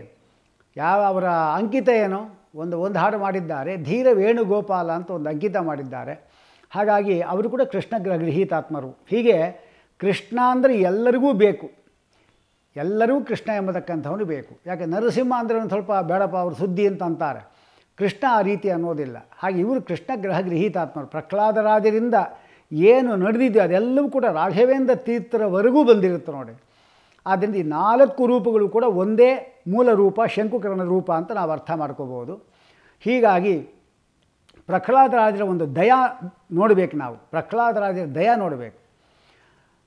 ಯಾವ ಅವರ ಅಂಕಿತ ಏನು ಒಂದು ಒಂದು ಹಾಡು ಮಾಡಿದ್ದಾರೆ ಧೀರ ವೇಣುಗೋಪಾಲ ಅಂತ ಒಂದು ಅಂಕಿತ ಮಾಡಿದ್ದಾರೆ ಹಾಗಾಗಿ ಅವರು ಕೂಡ ಕೃಷ್ಣ ಗ್ರಹ ಗೃಹೀತಾತ್ಮರು ಹೀಗೆ ಕೃಷ್ಣ ಅಂದರೆ ಎಲ್ಲರಿಗೂ ಬೇಕು ಎಲ್ಲರೂ ಕೃಷ್ಣ ಎಂಬತಕ್ಕಂಥವನು ಬೇಕು ಯಾಕೆ ನರಸಿಂಹ ಅಂದರೆ ಒಂದು ಸ್ವಲ್ಪ ಬೇಡಪ್ಪ ಅವರು ಸುದ್ದಿ ಅಂತ ಅಂತಾರೆ ಕೃಷ್ಣ ಆ ರೀತಿ ಅನ್ನೋದಿಲ್ಲ ಹಾಗೆ ಇವರು ಕೃಷ್ಣ ಗ್ರಹ ಗೃಹೀತಾತ್ಮರು ಪ್ರಹ್ಲಾದರಾಜರಿಂದ ಏನು ನಡೆದಿದೆಯೋ ಅದೆಲ್ಲವೂ ಕೂಡ ರಾಘವೇಂದ್ರ ತೀರ್ಥರವರೆಗೂ ಬಂದಿರುತ್ತೆ ನೋಡಿ ಆದ್ದರಿಂದ ಈ ನಾಲ್ಕು ರೂಪಗಳು ಕೂಡ ಒಂದೇ ಮೂಲ ರೂಪ ಶಂಕುಕರಣ ರೂಪ ಅಂತ ನಾವು ಅರ್ಥ ಮಾಡ್ಕೋಬೋದು ಹೀಗಾಗಿ ಪ್ರಹ್ಲಾದರಾಜರ ಒಂದು ದಯಾ ನೋಡಬೇಕು ನಾವು ಪ್ರಹ್ಲಾದರಾಜರ ದಯಾ ನೋಡಬೇಕು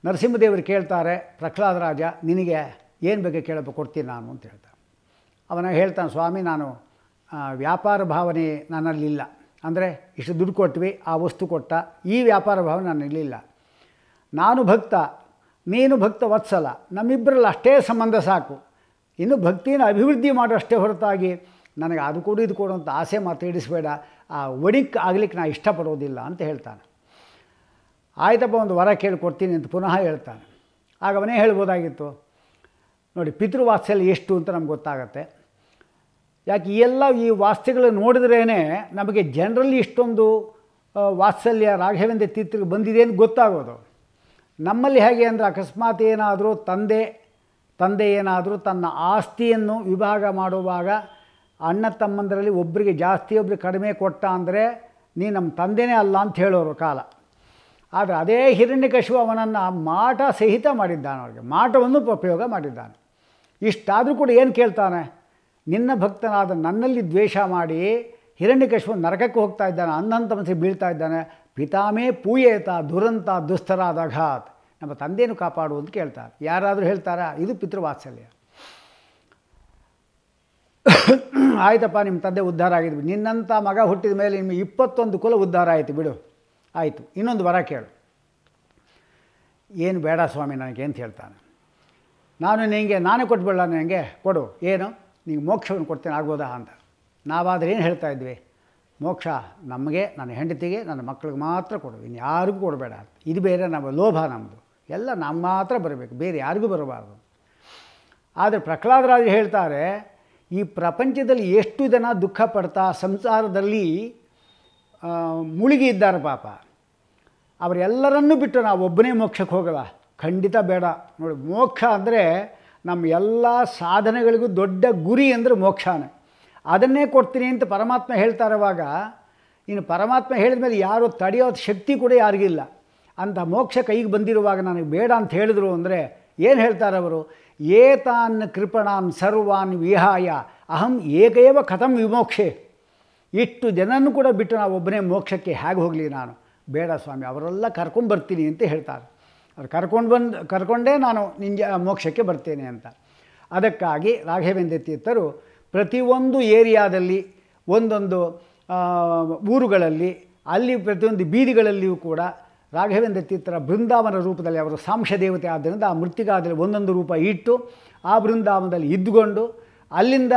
ನರಸಿಂಹದೇವರು ಕೇಳ್ತಾರೆ ಪ್ರಹ್ಲಾದರಾಜ ನಿನಗೆ ಏನು ಬಗ್ಗೆ ಕೇಳಪ್ಪ ಕೊಡ್ತೀನಿ ನಾನು ಅಂತ ಹೇಳ್ತಾನೆ ಅವನ ಹೇಳ್ತಾನೆ ಸ್ವಾಮಿ ನಾನು ವ್ಯಾಪಾರ ಭಾವನೆ ನನ್ನಲ್ಲಿಲ್ಲ ಅಂದರೆ ಇಷ್ಟು ದುಡ್ಡು ಕೊಟ್ವಿ ಆ ವಸ್ತು ಕೊಟ್ಟ ಈ ವ್ಯಾಪಾರ ಭಾವನೆ ನನ್ನಲ್ಲಿಲ್ಲ ನಾನು ಭಕ್ತ ನೀನು ಭಕ್ತ ವತ್ಸಲ ನಮ್ಮಿಬ್ಬರಲ್ಲಿ ಅಷ್ಟೇ ಸಂಬಂಧ ಸಾಕು ಇನ್ನು ಭಕ್ತಿನ ಅಭಿವೃದ್ಧಿ ಮಾಡೋ ಅಷ್ಟೇ ಹೊರತಾಗಿ ನನಗೆ ಅದು ಕೊಡು ಇದು ಕೊಡು ಅಂತ ಆಸೆ ಮಾತು ಇಡಿಸಬೇಡ ಆ ಒಡಿಕ್ ಆಗಲಿಕ್ಕೆ ನಾನು ಇಷ್ಟಪಡೋದಿಲ್ಲ ಅಂತ ಹೇಳ್ತಾನೆ ಆಯ್ತಪ್ಪ ಒಂದು ವರ ಕೇಳಿಕೊಡ್ತೀನಿ ಅಂತ ಪುನಃ ಹೇಳ್ತಾನೆ ಆಗ ಅವನೇ ಹೇಳ್ಬೋದಾಗಿತ್ತು ನೋಡಿ ಪಿತೃವಾತ್ಸಲ್ಯ ಎಷ್ಟು ಅಂತ ನಮ್ಗೆ ಗೊತ್ತಾಗತ್ತೆ ಯಾಕೆ ಈ ಎಲ್ಲ ಈ ವಾಸ್ತುಗಳು ನೋಡಿದ್ರೇ ನಮಗೆ ಜನರಲ್ಲಿ ಇಷ್ಟೊಂದು ವಾತ್ಸಲ್ಯ ರಾಘವೇಂದ್ರ ತೀರ್ಥಕ್ಕೆ ಬಂದಿದೆ ಅಂತ ಗೊತ್ತಾಗೋದು ನಮ್ಮಲ್ಲಿ ಹೇಗೆ ಅಂದರೆ ಅಕಸ್ಮಾತ್ ಏನಾದರೂ ತಂದೆ ತಂದೆ ಏನಾದರೂ ತನ್ನ ಆಸ್ತಿಯನ್ನು ವಿಭಾಗ ಮಾಡುವಾಗ ಅಣ್ಣ ತಮ್ಮಂದರಲ್ಲಿ ಒಬ್ಬರಿಗೆ ಜಾಸ್ತಿ ಒಬ್ಬರಿಗೆ ಕಡಿಮೆ ಕೊಟ್ಟ ಅಂದರೆ ನೀ ನಮ್ಮ ತಂದೆನೇ ಅಲ್ಲ ಅಂತ ಹೇಳೋರು ಕಾಲ ಆದರೆ ಅದೇ ಹಿರಣ್ಯಕಶು ಅವನನ್ನು ಮಾಟ ಸಹಿತ ಮಾಡಿದ್ದಾನೆ ಅವರಿಗೆ ಮಾಟವನ್ನು ಉಪಯೋಗ ಮಾಡಿದ್ದಾನೆ ಇಷ್ಟಾದರೂ ಕೂಡ ಏನು ಕೇಳ್ತಾನೆ ನಿನ್ನ ಭಕ್ತನಾದ ನನ್ನಲ್ಲಿ ದ್ವೇಷ ಮಾಡಿ ಹಿರಣ್ಯಕಶು ನರಕಕ್ಕೆ ಹೋಗ್ತಾ ಇದ್ದಾನೆ ಮನಸ್ಸಿ ಬೀಳ್ತಾ ಇದ್ದಾನೆ ಪಿತಾಮೇ ಪೂಯೇತ ದುರಂತ ದುಸ್ತರಾದ ಅಘಾತ್ ನಮ್ಮ ತಂದೆಯನ್ನು ಕಾಪಾಡು ಅಂತ ಕೇಳ್ತಾರೆ ಯಾರಾದರೂ ಹೇಳ್ತಾರಾ ಇದು ಪಿತೃವಾತ್ಸಲ್ಯ ಆಯ್ತಪ್ಪ ನಿಮ್ಮ ತಂದೆ ಉದ್ಧಾರ ಆಗಿದ್ವಿ ನಿನ್ನಂಥ ಮಗ ಹುಟ್ಟಿದ ಮೇಲೆ ನಿಮಗೆ ಇಪ್ಪತ್ತೊಂದು ಕುಲ ಉದ್ಧಾರ ಆಯಿತು ಬಿಡು ಆಯಿತು ಇನ್ನೊಂದು ವರ ಕೇಳು ಏನು ಬೇಡ ಸ್ವಾಮಿ ನನಗೆ ಅಂತ ಹೇಳ್ತಾನೆ ನಾನು ನಿನಗೆ ನಾನೇ ಕೊಟ್ಬಿಡಲ್ಲ ನನಗೆ ಕೊಡು ಏನು ನೀವು ಮೋಕ್ಷವನ್ನು ಕೊಡ್ತೇನೆ ಆಗ್ಬೋದಾ ಅಂತ ನಾವಾದರೆ ಏನು ಹೇಳ್ತಾ ಇದ್ವಿ ಮೋಕ್ಷ ನಮಗೆ ನನ್ನ ಹೆಂಡತಿಗೆ ನನ್ನ ಮಕ್ಕಳಿಗೆ ಮಾತ್ರ ಕೊಡು ಇನ್ನು ಯಾರಿಗೂ ಕೊಡಬೇಡ ಅಂತ ಇದು ಬೇರೆ ನಮ್ಮ ಲೋಭ ನಮ್ಮದು ಎಲ್ಲ ನಮ್ಮ ಮಾತ್ರ ಬರಬೇಕು ಬೇರೆ ಯಾರಿಗೂ ಬರಬಾರ್ದು ಆದರೆ ಪ್ರಹ್ಲಾದರಾಜು ಹೇಳ್ತಾರೆ ಈ ಪ್ರಪಂಚದಲ್ಲಿ ಎಷ್ಟು ಜನ ದುಃಖ ಪಡ್ತಾ ಸಂಸಾರದಲ್ಲಿ ಮುಳುಗಿ ಇದ್ದಾರೆ ಪಾಪ ಅವರೆಲ್ಲರನ್ನೂ ಬಿಟ್ಟು ನಾವು ಒಬ್ಬನೇ ಮೋಕ್ಷಕ್ಕೆ ಹೋಗಲ್ಲ ಖಂಡಿತ ಬೇಡ ನೋಡಿ ಮೋಕ್ಷ ಅಂದರೆ ನಮ್ಮ ಎಲ್ಲ ಸಾಧನೆಗಳಿಗೂ ದೊಡ್ಡ ಗುರಿ ಅಂದರೆ ಮೋಕ್ಷನೇ ಅದನ್ನೇ ಕೊಡ್ತೀನಿ ಅಂತ ಪರಮಾತ್ಮ ಹೇಳ್ತಾರವಾಗ ಇನ್ನು ಪರಮಾತ್ಮ ಹೇಳಿದ ಮೇಲೆ ಯಾರು ತಡೆಯೋ ಶಕ್ತಿ ಕೂಡ ಯಾರಿಗಿಲ್ಲ ಅಂತ ಮೋಕ್ಷ ಕೈಗೆ ಬಂದಿರುವಾಗ ನನಗೆ ಬೇಡ ಅಂತ ಹೇಳಿದ್ರು ಅಂದರೆ ಏನು ಹೇಳ್ತಾರೆ ಅವರು ಏತಾನ್ ಕೃಪಣಾನ್ ಸರ್ವಾನ್ ವಿಹಾಯ ಅಹಂ ಏಕೇವ ಕಥಂ ವಿಮೋಕ್ಷೆ ಇಷ್ಟು ಜನನೂ ಕೂಡ ಬಿಟ್ಟು ನಾವು ಒಬ್ಬನೇ ಮೋಕ್ಷಕ್ಕೆ ಹೇಗೆ ಹೋಗಲಿ ನಾನು ಬೇಡ ಸ್ವಾಮಿ ಅವರೆಲ್ಲ ಕರ್ಕೊಂಡು ಬರ್ತೀನಿ ಅಂತ ಹೇಳ್ತಾರೆ ಅವ್ರು ಕರ್ಕೊಂಡು ಬಂದು ಕರ್ಕೊಂಡೇ ನಾನು ನಿಂಜ ಮೋಕ್ಷಕ್ಕೆ ಬರ್ತೇನೆ ಅಂತ ಅದಕ್ಕಾಗಿ ರಾಘವೇಂದ್ರ ತೀರ್ಥರು ಪ್ರತಿಯೊಂದು ಏರಿಯಾದಲ್ಲಿ ಒಂದೊಂದು ಊರುಗಳಲ್ಲಿ ಅಲ್ಲಿ ಪ್ರತಿಯೊಂದು ಬೀದಿಗಳಲ್ಲಿಯೂ ಕೂಡ ರಾಘವೇಂದ್ರ ತೀರ್ಥರ ಬೃಂದಾವನ ರೂಪದಲ್ಲಿ ಅವರು ಸಾಂಶ ದೇವತೆ ಆದ್ದರಿಂದ ಆ ಮೃತ್ತಿಗಾದಲ್ಲಿ ಒಂದೊಂದು ರೂಪ ಇಟ್ಟು ಆ ಬೃಂದಾವನದಲ್ಲಿ ಇದ್ದುಕೊಂಡು ಅಲ್ಲಿಂದ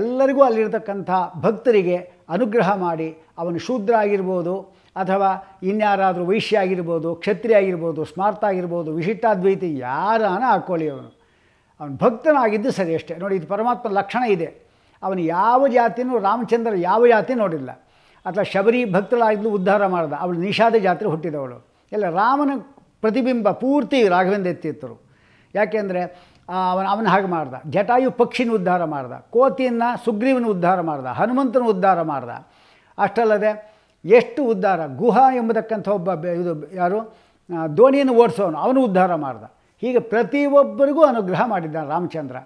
ಎಲ್ಲರಿಗೂ ಅಲ್ಲಿರ್ತಕ್ಕಂಥ ಭಕ್ತರಿಗೆ ಅನುಗ್ರಹ ಮಾಡಿ ಅವನು ಶೂದ್ರ ಆಗಿರ್ಬೋದು ಅಥವಾ ಇನ್ಯಾರಾದರೂ ವೈಶ್ಯ ಆಗಿರ್ಬೋದು ಕ್ಷತ್ರಿಯ ಆಗಿರ್ಬೋದು ಸ್ಮಾರ್ಥ ಆಗಿರ್ಬೋದು ವಿಶಿಷ್ಟಾದ್ವೈತಿ ಯಾರಾನ ಹಾಕ್ಕೊಳ್ಳಿ ಅವನು ಅವನು ಭಕ್ತನಾಗಿದ್ದು ಸರಿ ಅಷ್ಟೇ ನೋಡಿ ಇದು ಪರಮಾತ್ಮ ಲಕ್ಷಣ ಇದೆ ಅವನು ಯಾವ ಜಾತಿನೂ ರಾಮಚಂದ್ರ ಯಾವ ಜಾತಿ ನೋಡಿಲ್ಲ ಅಥವಾ ಶಬರಿ ಭಕ್ತಳಾಗಿದ್ದು ಉದ್ಧಾರ ಮಾಡಿದ ಅವಳು ನಿಷಾದ ಜಾತ್ರೆ ಹುಟ್ಟಿದವಳು ಎಲ್ಲ ರಾಮನ ಪ್ರತಿಬಿಂಬ ಪೂರ್ತಿ ರಾಘವೇಂದ್ರ ಎತ್ತಿತ್ತರು ಯಾಕೆಂದರೆ ಅವನ ಅವನ ಹಾಗೆ ಮಾಡ್ದ ಜಟಾಯು ಪಕ್ಷಿನ ಉದ್ಧಾರ ಮಾಡ್ದ ಕೋತಿಯನ್ನು ಸುಗ್ರೀವನ ಉದ್ಧಾರ ಮಾಡ್ದ ಹನುಮಂತನ ಉದ್ಧಾರ ಮಾಡ್ದ ಅಷ್ಟಲ್ಲದೆ ಎಷ್ಟು ಉದ್ಧಾರ ಗುಹಾ ಎಂಬತಕ್ಕಂಥ ಒಬ್ಬ ಇದು ಯಾರು ದೋಣಿಯನ್ನು ಓಡಿಸೋನು ಅವನು ಉದ್ಧಾರ ಮಾಡ್ದ ಹೀಗೆ ಪ್ರತಿಯೊಬ್ಬರಿಗೂ ಅನುಗ್ರಹ ಮಾಡಿದ್ದಾನೆ ರಾಮಚಂದ್ರ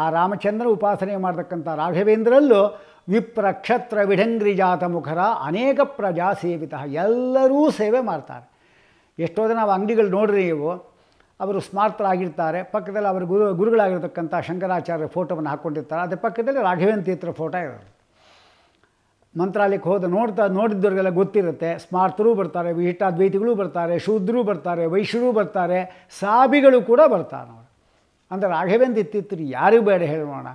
ಆ ರಾಮಚಂದ್ರ ಉಪಾಸನೆ ಮಾಡತಕ್ಕಂಥ ರಾಘವೇಂದ್ರಲ್ಲೂ ವಿಪ್ರಕ್ಷತ್ರ ಜಾತ ಮುಖರ ಅನೇಕ ಪ್ರಜಾ ಸೇವಿತ ಎಲ್ಲರೂ ಸೇವೆ ಮಾಡ್ತಾರೆ ಎಷ್ಟೋ ನಾವು ಅಂಗಡಿಗಳು ನೋಡ್ರಿ ನೀವು ಅವರು ಸ್ಮಾರ್ತರಾಗಿರ್ತಾರೆ ಪಕ್ಕದಲ್ಲಿ ಅವರ ಗುರು ಗುರುಗಳಾಗಿರ್ತಕ್ಕಂಥ ಶಂಕರಾಚಾರ್ಯ ಫೋಟೋವನ್ನು ಹಾಕ್ಕೊಂಡಿರ್ತಾರೆ ಅದೇ ಪಕ್ಕದಲ್ಲಿ ರಾಘವೇಂದ್ರ ತೀರ್ಥರ ಫೋಟೋ ಇರೋದು ಮಂತ್ರಾಲಯಕ್ಕೆ ಹೋದ ನೋಡ್ತಾ ನೋಡಿದ್ದವರಿಗೆಲ್ಲ ಗೊತ್ತಿರುತ್ತೆ ಸ್ಮಾರ್ತರೂ ಬರ್ತಾರೆ ವಿಶಿಷ್ಟಾದ್ವೈತಿಗಳು ಬರ್ತಾರೆ ಶೂದ್ರೂ ಬರ್ತಾರೆ ವೈಶ್ಯರೂ ಬರ್ತಾರೆ ಸಾಬಿಗಳು ಕೂಡ ಬರ್ತಾರೆ ಅವರು ಅಂದರೆ ರಾಘವೇಂದ್ರ ತೀರ್ಥರು ಯಾರಿಗೂ ಬೇಡ ಹೇಳೋಣ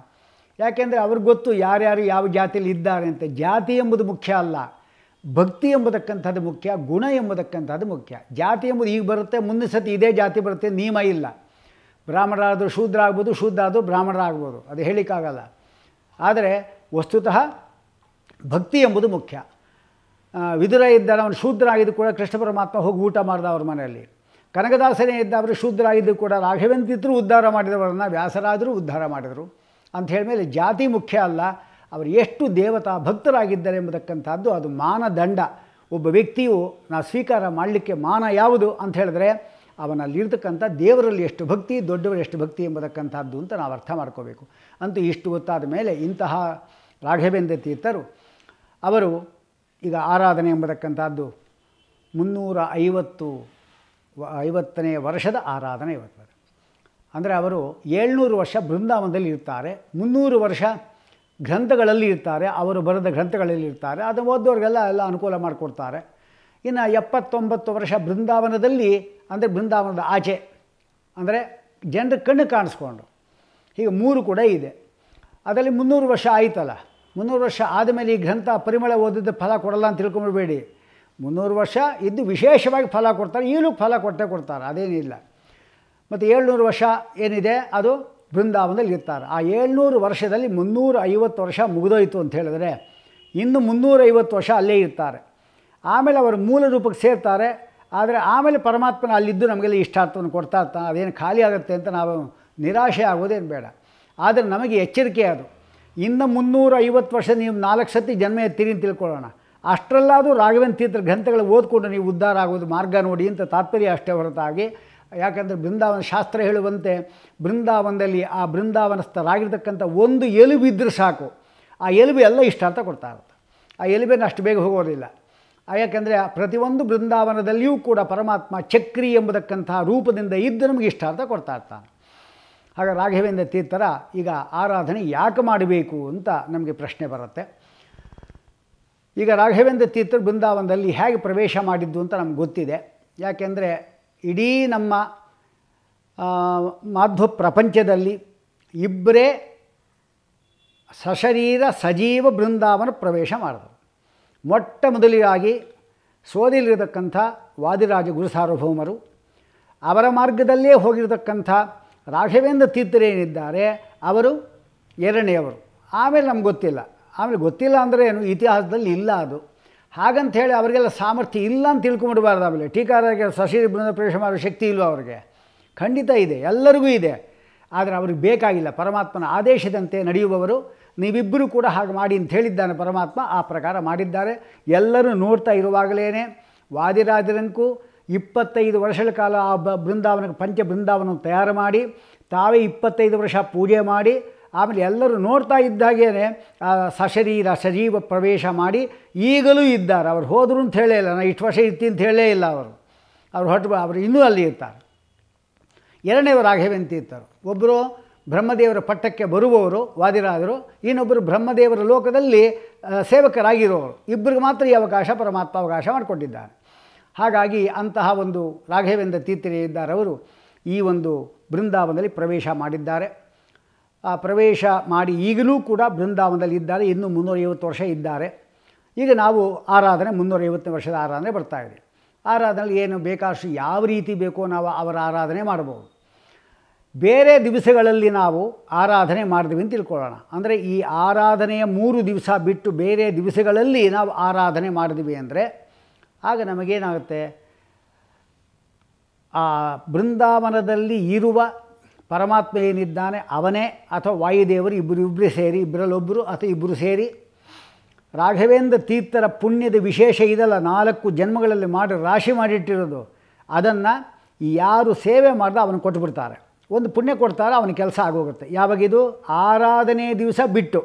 ಯಾಕೆಂದರೆ ಅವ್ರಿಗೆ ಗೊತ್ತು ಯಾರ್ಯಾರು ಯಾವ ಜಾತಿಯಲ್ಲಿ ಇದ್ದಾರೆ ಅಂತ ಜಾತಿ ಎಂಬುದು ಮುಖ್ಯ ಅಲ್ಲ ಭಕ್ತಿ ಎಂಬುದಕ್ಕಂಥದ್ದು ಮುಖ್ಯ ಗುಣ ಎಂಬುದಕ್ಕಂಥದ್ದು ಮುಖ್ಯ ಜಾತಿ ಎಂಬುದು ಈಗ ಬರುತ್ತೆ ಮುಂದಿನ ಸತಿ ಇದೇ ಜಾತಿ ಬರುತ್ತೆ ನಿಯಮ ಇಲ್ಲ ಬ್ರಾಹ್ಮಣರಾದರೂ ಶೂದ್ರ ಆಗ್ಬೋದು ಶುದ್ಧ ಆದರೂ ಬ್ರಾಹ್ಮಣರಾಗ್ಬೋದು ಅದು ಹೇಳಿಕ್ಕಾಗಲ್ಲ ಆದರೆ ವಸ್ತುತಃ ಭಕ್ತಿ ಎಂಬುದು ಮುಖ್ಯ ವಿದುರ ಇದ್ದಾನೆ ಅವನು ಶೂದ್ರ ಆಗಿದ್ದು ಕೂಡ ಕೃಷ್ಣ ಪರಮಾತ್ಮ ಹೋಗಿ ಊಟ ಮಾಡಿದ ಅವ್ರ ಮನೆಯಲ್ಲಿ ಕನಕದಾಸನೇ ಇದ್ದ ಅವರು ಶೂದ್ರ ಆಗಿದ್ದು ಕೂಡ ಇದ್ದರೂ ಉದ್ಧಾರ ಮಾಡಿದವರನ್ನು ವ್ಯಾಸರಾದರೂ ಉದ್ಧಾರ ಮಾಡಿದರು ಅಂತ ಮೇಲೆ ಜಾತಿ ಮುಖ್ಯ ಅಲ್ಲ ಅವರು ಎಷ್ಟು ದೇವತಾ ಭಕ್ತರಾಗಿದ್ದಾರೆ ಎಂಬತಕ್ಕಂಥದ್ದು ಅದು ಮಾನದಂಡ ಒಬ್ಬ ವ್ಯಕ್ತಿಯು ನಾ ಸ್ವೀಕಾರ ಮಾಡಲಿಕ್ಕೆ ಮಾನ ಯಾವುದು ಅಂತ ಹೇಳಿದ್ರೆ ಅವನಲ್ಲಿರ್ತಕ್ಕಂಥ ದೇವರಲ್ಲಿ ಎಷ್ಟು ಭಕ್ತಿ ದೊಡ್ಡವರು ಎಷ್ಟು ಭಕ್ತಿ ಎಂಬತಕ್ಕಂಥದ್ದು ಅಂತ ನಾವು ಅರ್ಥ ಮಾಡ್ಕೋಬೇಕು ಅಂತೂ ಇಷ್ಟು ಗೊತ್ತಾದ ಮೇಲೆ ಇಂತಹ ರಾಘವೇಂದ್ರ ತೀರ್ಥರು ಅವರು ಈಗ ಆರಾಧನೆ ಎಂಬತಕ್ಕಂಥದ್ದು ಮುನ್ನೂರ ಐವತ್ತು ಐವತ್ತನೇ ವರ್ಷದ ಆರಾಧನೆ ಇವತ್ತು ಅಂದರೆ ಅವರು ಏಳ್ನೂರು ವರ್ಷ ಬೃಂದಾವನದಲ್ಲಿ ಇರ್ತಾರೆ ಮುನ್ನೂರು ವರ್ಷ ಗ್ರಂಥಗಳಲ್ಲಿ ಇರ್ತಾರೆ ಅವರು ಬರೆದ ಗ್ರಂಥಗಳಲ್ಲಿ ಇರ್ತಾರೆ ಅದನ್ನು ಓದೋರಿಗೆಲ್ಲ ಎಲ್ಲ ಅನುಕೂಲ ಮಾಡಿಕೊಡ್ತಾರೆ ಇನ್ನು ಎಪ್ಪತ್ತೊಂಬತ್ತು ವರ್ಷ ಬೃಂದಾವನದಲ್ಲಿ ಅಂದರೆ ಬೃಂದಾವನದ ಆಚೆ ಅಂದರೆ ಜನರ ಕಣ್ಣು ಕಾಣಿಸ್ಕೊಂಡು ಹೀಗೆ ಮೂರು ಕೂಡ ಇದೆ ಅದರಲ್ಲಿ ಮುನ್ನೂರು ವರ್ಷ ಆಯಿತಲ್ಲ ಮುನ್ನೂರು ವರ್ಷ ಆದಮೇಲೆ ಈ ಗ್ರಂಥ ಪರಿಮಳ ಓದಿದ್ದ ಫಲ ಕೊಡಲ್ಲ ಅಂತ ತಿಳ್ಕೊಂಬಿಡಬೇಡಿ ಮುನ್ನೂರು ವರ್ಷ ಇದ್ದು ವಿಶೇಷವಾಗಿ ಫಲ ಕೊಡ್ತಾರೆ ಈಗಲೂ ಫಲ ಕೊಟ್ಟೇ ಕೊಡ್ತಾರೆ ಅದೇನಿಲ್ಲ ಮತ್ತು ಏಳ್ನೂರು ವರ್ಷ ಏನಿದೆ ಅದು ಬೃಂದಾವನದಲ್ಲಿ ಇರ್ತಾರೆ ಆ ಏಳ್ನೂರು ವರ್ಷದಲ್ಲಿ ಮುನ್ನೂರ ಐವತ್ತು ವರ್ಷ ಮುಗಿದೋಯಿತು ಅಂತ ಹೇಳಿದ್ರೆ ಇನ್ನು ಮುನ್ನೂರೈವತ್ತು ವರ್ಷ ಅಲ್ಲೇ ಇರ್ತಾರೆ ಆಮೇಲೆ ಅವರು ಮೂಲ ರೂಪಕ್ಕೆ ಸೇರ್ತಾರೆ ಆದರೆ ಆಮೇಲೆ ಪರಮಾತ್ಮನ ಅಲ್ಲಿದ್ದು ನಮಗೆಲ್ಲ ಇಷ್ಟಾರ್ಥವನ್ನು ಕೊಡ್ತಾ ಇರ್ತಾನೆ ಅದೇನು ಖಾಲಿ ಆಗುತ್ತೆ ಅಂತ ನಾವು ನಿರಾಶೆ ಆಗೋದೇನು ಬೇಡ ಆದರೆ ನಮಗೆ ಎಚ್ಚರಿಕೆ ಅದು ಇನ್ನು ಮುನ್ನೂರ ಐವತ್ತು ವರ್ಷ ನೀವು ನಾಲ್ಕು ಸತಿ ಜನ್ಮ ಎತ್ತೀರಿ ಅಂತ ತಿಳ್ಕೊಳ್ಳೋಣ ಅಷ್ಟರಲ್ಲಾದರೂ ರಾಘವೇಂದ್ರ ತೀರ್ಥ ಗ್ರಂಥಗಳು ಓದ್ಕೊಂಡು ನೀವು ಉದ್ಧಾರ ಆಗೋದು ಮಾರ್ಗ ನೋಡಿ ಅಂತ ತಾತ್ಪರ್ಯ ಅಷ್ಟೇ ಹೊರತಾಗಿ ಯಾಕಂದರೆ ಬೃಂದಾವನ ಶಾಸ್ತ್ರ ಹೇಳುವಂತೆ ಬೃಂದಾವನದಲ್ಲಿ ಆ ಬೃಂದಾವನಸ್ಥರಾಗಿರ್ತಕ್ಕಂಥ ಒಂದು ಎಲುಬು ಇದ್ದರೆ ಸಾಕು ಆ ಎಲುಬು ಎಲ್ಲ ಇಷ್ಟ ಅಂತ ಕೊಡ್ತಾ ಇರುತ್ತೆ ಆ ಎಲುಬೇನ ಅಷ್ಟು ಬೇಗ ಹೋಗೋದಿಲ್ಲ ಯಾಕೆಂದರೆ ಪ್ರತಿಯೊಂದು ಬೃಂದಾವನದಲ್ಲಿಯೂ ಕೂಡ ಪರಮಾತ್ಮ ಚಕ್ರಿ ಎಂಬುದಕ್ಕಂಥ ರೂಪದಿಂದ ಇದ್ದು ನಮಗೆ ಇಷ್ಟ ಅಂತ ಕೊಡ್ತಾ ಇರ್ತಾನೆ ಆಗ ರಾಘವೇಂದ್ರ ತೀರ್ಥರ ಈಗ ಆರಾಧನೆ ಯಾಕೆ ಮಾಡಬೇಕು ಅಂತ ನಮಗೆ ಪ್ರಶ್ನೆ ಬರುತ್ತೆ ಈಗ ರಾಘವೇಂದ್ರ ತೀರ್ಥರು ಬೃಂದಾವನದಲ್ಲಿ ಹೇಗೆ ಪ್ರವೇಶ ಮಾಡಿದ್ದು ಅಂತ ನಮ್ಗೆ ಗೊತ್ತಿದೆ ಯಾಕೆಂದರೆ ಇಡೀ ನಮ್ಮ ಮಾಧ್ವ ಪ್ರಪಂಚದಲ್ಲಿ ಇಬ್ಬರೇ ಸಶರೀರ ಸಜೀವ ಬೃಂದಾವನ ಪ್ರವೇಶ ಮಾಡಿದರು ಮೊಟ್ಟ ಮೊದಲಿಗಾಗಿ ಸೋದಿಲಿರತಕ್ಕಂಥ ವಾದಿರಾಜ ಗುರು ಸಾರ್ವಭೌಮರು ಅವರ ಮಾರ್ಗದಲ್ಲೇ ಹೋಗಿರತಕ್ಕಂಥ ರಾಘವೇಂದ್ರ ತೀರ್ಥರೇನಿದ್ದಾರೆ ಅವರು ಎರಡನೆಯವರು ಆಮೇಲೆ ನಮ್ಗೆ ಗೊತ್ತಿಲ್ಲ ಆಮೇಲೆ ಗೊತ್ತಿಲ್ಲ ಅಂದರೆ ಏನು ಇತಿಹಾಸದಲ್ಲಿ ಇಲ್ಲ ಅದು ಹಾಗಂತ ಹೇಳಿ ಅವರಿಗೆಲ್ಲ ಸಾಮರ್ಥ್ಯ ಇಲ್ಲ ಅಂತ ತಿಳ್ಕೊಂಬಿಡಬಾರ್ದು ಆಮೇಲೆ ಟೀಕಾರಿಗೆ ಬೃಂದ ಪ್ರವೇಶ ಮಾಡೋ ಶಕ್ತಿ ಇಲ್ವ ಅವರಿಗೆ ಖಂಡಿತ ಇದೆ ಎಲ್ಲರಿಗೂ ಇದೆ ಆದರೆ ಅವ್ರಿಗೆ ಬೇಕಾಗಿಲ್ಲ ಪರಮಾತ್ಮನ ಆದೇಶದಂತೆ ನಡೆಯುವವರು ನೀವಿಬ್ಬರೂ ಕೂಡ ಹಾಗೆ ಮಾಡಿ ಅಂತ ಹೇಳಿದ್ದಾನೆ ಪರಮಾತ್ಮ ಆ ಪ್ರಕಾರ ಮಾಡಿದ್ದಾರೆ ಎಲ್ಲರೂ ನೋಡ್ತಾ ಇರುವಾಗಲೇ ವಾದಿರಾಜರಂಕು ಇಪ್ಪತ್ತೈದು ವರ್ಷಗಳ ಕಾಲ ಆ ಬೃಂದಾವನಕ್ಕೆ ಪಂಚ ಬೃಂದಾವನ ತಯಾರು ಮಾಡಿ ತಾವೇ ಇಪ್ಪತ್ತೈದು ವರ್ಷ ಪೂಜೆ ಮಾಡಿ ಆಮೇಲೆ ಎಲ್ಲರೂ ನೋಡ್ತಾ ಇದ್ದಾಗೇ ಸಶರೀರ ಸಜೀವ ಪ್ರವೇಶ ಮಾಡಿ ಈಗಲೂ ಇದ್ದಾರೆ ಅವ್ರು ಹೋದರು ಅಂತ ಹೇಳೇ ಇಲ್ಲ ನಾನು ಇಷ್ಟು ವರ್ಷ ಇರ್ತೀನಿ ಅಂತ ಹೇಳೇ ಇಲ್ಲ ಅವರು ಅವ್ರು ಹೊಟ್ಟು ಅವರು ಇನ್ನೂ ಅಲ್ಲಿ ಇರ್ತಾರೆ ಎರಡನೇ ರಾಘವೇಂದ್ರ ತೀರ್ಥರು ಒಬ್ಬರು ಬ್ರಹ್ಮದೇವರ ಪಟ್ಟಕ್ಕೆ ಬರುವವರು ವಾದಿರಾದರು ಇನ್ನೊಬ್ಬರು ಬ್ರಹ್ಮದೇವರ ಲೋಕದಲ್ಲಿ ಸೇವಕರಾಗಿರೋರು ಇಬ್ಬರಿಗೆ ಮಾತ್ರ ಈ ಅವಕಾಶ ಪರಮಾತ್ಮ ಅವಕಾಶ ಮಾಡಿಕೊಂಡಿದ್ದಾರೆ ಹಾಗಾಗಿ ಅಂತಹ ಒಂದು ರಾಘವೇಂದ್ರ ಇದ್ದಾರವರು ಈ ಒಂದು ಬೃಂದಾವನದಲ್ಲಿ ಪ್ರವೇಶ ಮಾಡಿದ್ದಾರೆ ಪ್ರವೇಶ ಮಾಡಿ ಈಗಲೂ ಕೂಡ ಬೃಂದಾವನದಲ್ಲಿ ಇದ್ದಾರೆ ಇನ್ನೂ ಮುನ್ನೂರೈವತ್ತು ವರ್ಷ ಇದ್ದಾರೆ ಈಗ ನಾವು ಆರಾಧನೆ ಮುನ್ನೂರೈವತ್ತನೇ ವರ್ಷದ ಆರಾಧನೆ ಬರ್ತಾ ಇದೆ ಆರಾಧನೆಯಲ್ಲಿ ಏನು ಬೇಕಾದಷ್ಟು ಯಾವ ರೀತಿ ಬೇಕೋ ನಾವು ಅವರ ಆರಾಧನೆ ಮಾಡ್ಬೋದು ಬೇರೆ ದಿವಸಗಳಲ್ಲಿ ನಾವು ಆರಾಧನೆ ಮಾಡಿದ್ವಿ ಅಂತ ತಿಳ್ಕೊಳ್ಳೋಣ ಅಂದರೆ ಈ ಆರಾಧನೆಯ ಮೂರು ದಿವಸ ಬಿಟ್ಟು ಬೇರೆ ದಿವಸಗಳಲ್ಲಿ ನಾವು ಆರಾಧನೆ ಮಾಡಿದ್ವಿ ಅಂದರೆ ಆಗ ನಮಗೇನಾಗುತ್ತೆ ಆ ಬೃಂದಾವನದಲ್ಲಿ ಇರುವ ಪರಮಾತ್ಮ ಏನಿದ್ದಾನೆ ಅವನೇ ಅಥವಾ ವಾಯುದೇವರು ಇಬ್ಬರು ಇಬ್ಬರು ಸೇರಿ ಇಬ್ಬರಲ್ಲೊಬ್ಬರು ಅಥವಾ ಇಬ್ಬರು ಸೇರಿ ರಾಘವೇಂದ್ರ ತೀರ್ಥರ ಪುಣ್ಯದ ವಿಶೇಷ ಇದಲ್ಲ ನಾಲ್ಕು ಜನ್ಮಗಳಲ್ಲಿ ಮಾಡಿ ರಾಶಿ ಮಾಡಿಟ್ಟಿರೋದು ಅದನ್ನು ಯಾರು ಸೇವೆ ಮಾಡಿದ ಅವನು ಕೊಟ್ಟುಬಿಡ್ತಾರೆ ಒಂದು ಪುಣ್ಯ ಕೊಡ್ತಾರೆ ಅವನ ಕೆಲಸ ಆಗೋಗುತ್ತೆ ಯಾವಾಗಿದು ಆರಾಧನೆ ದಿವಸ ಬಿಟ್ಟು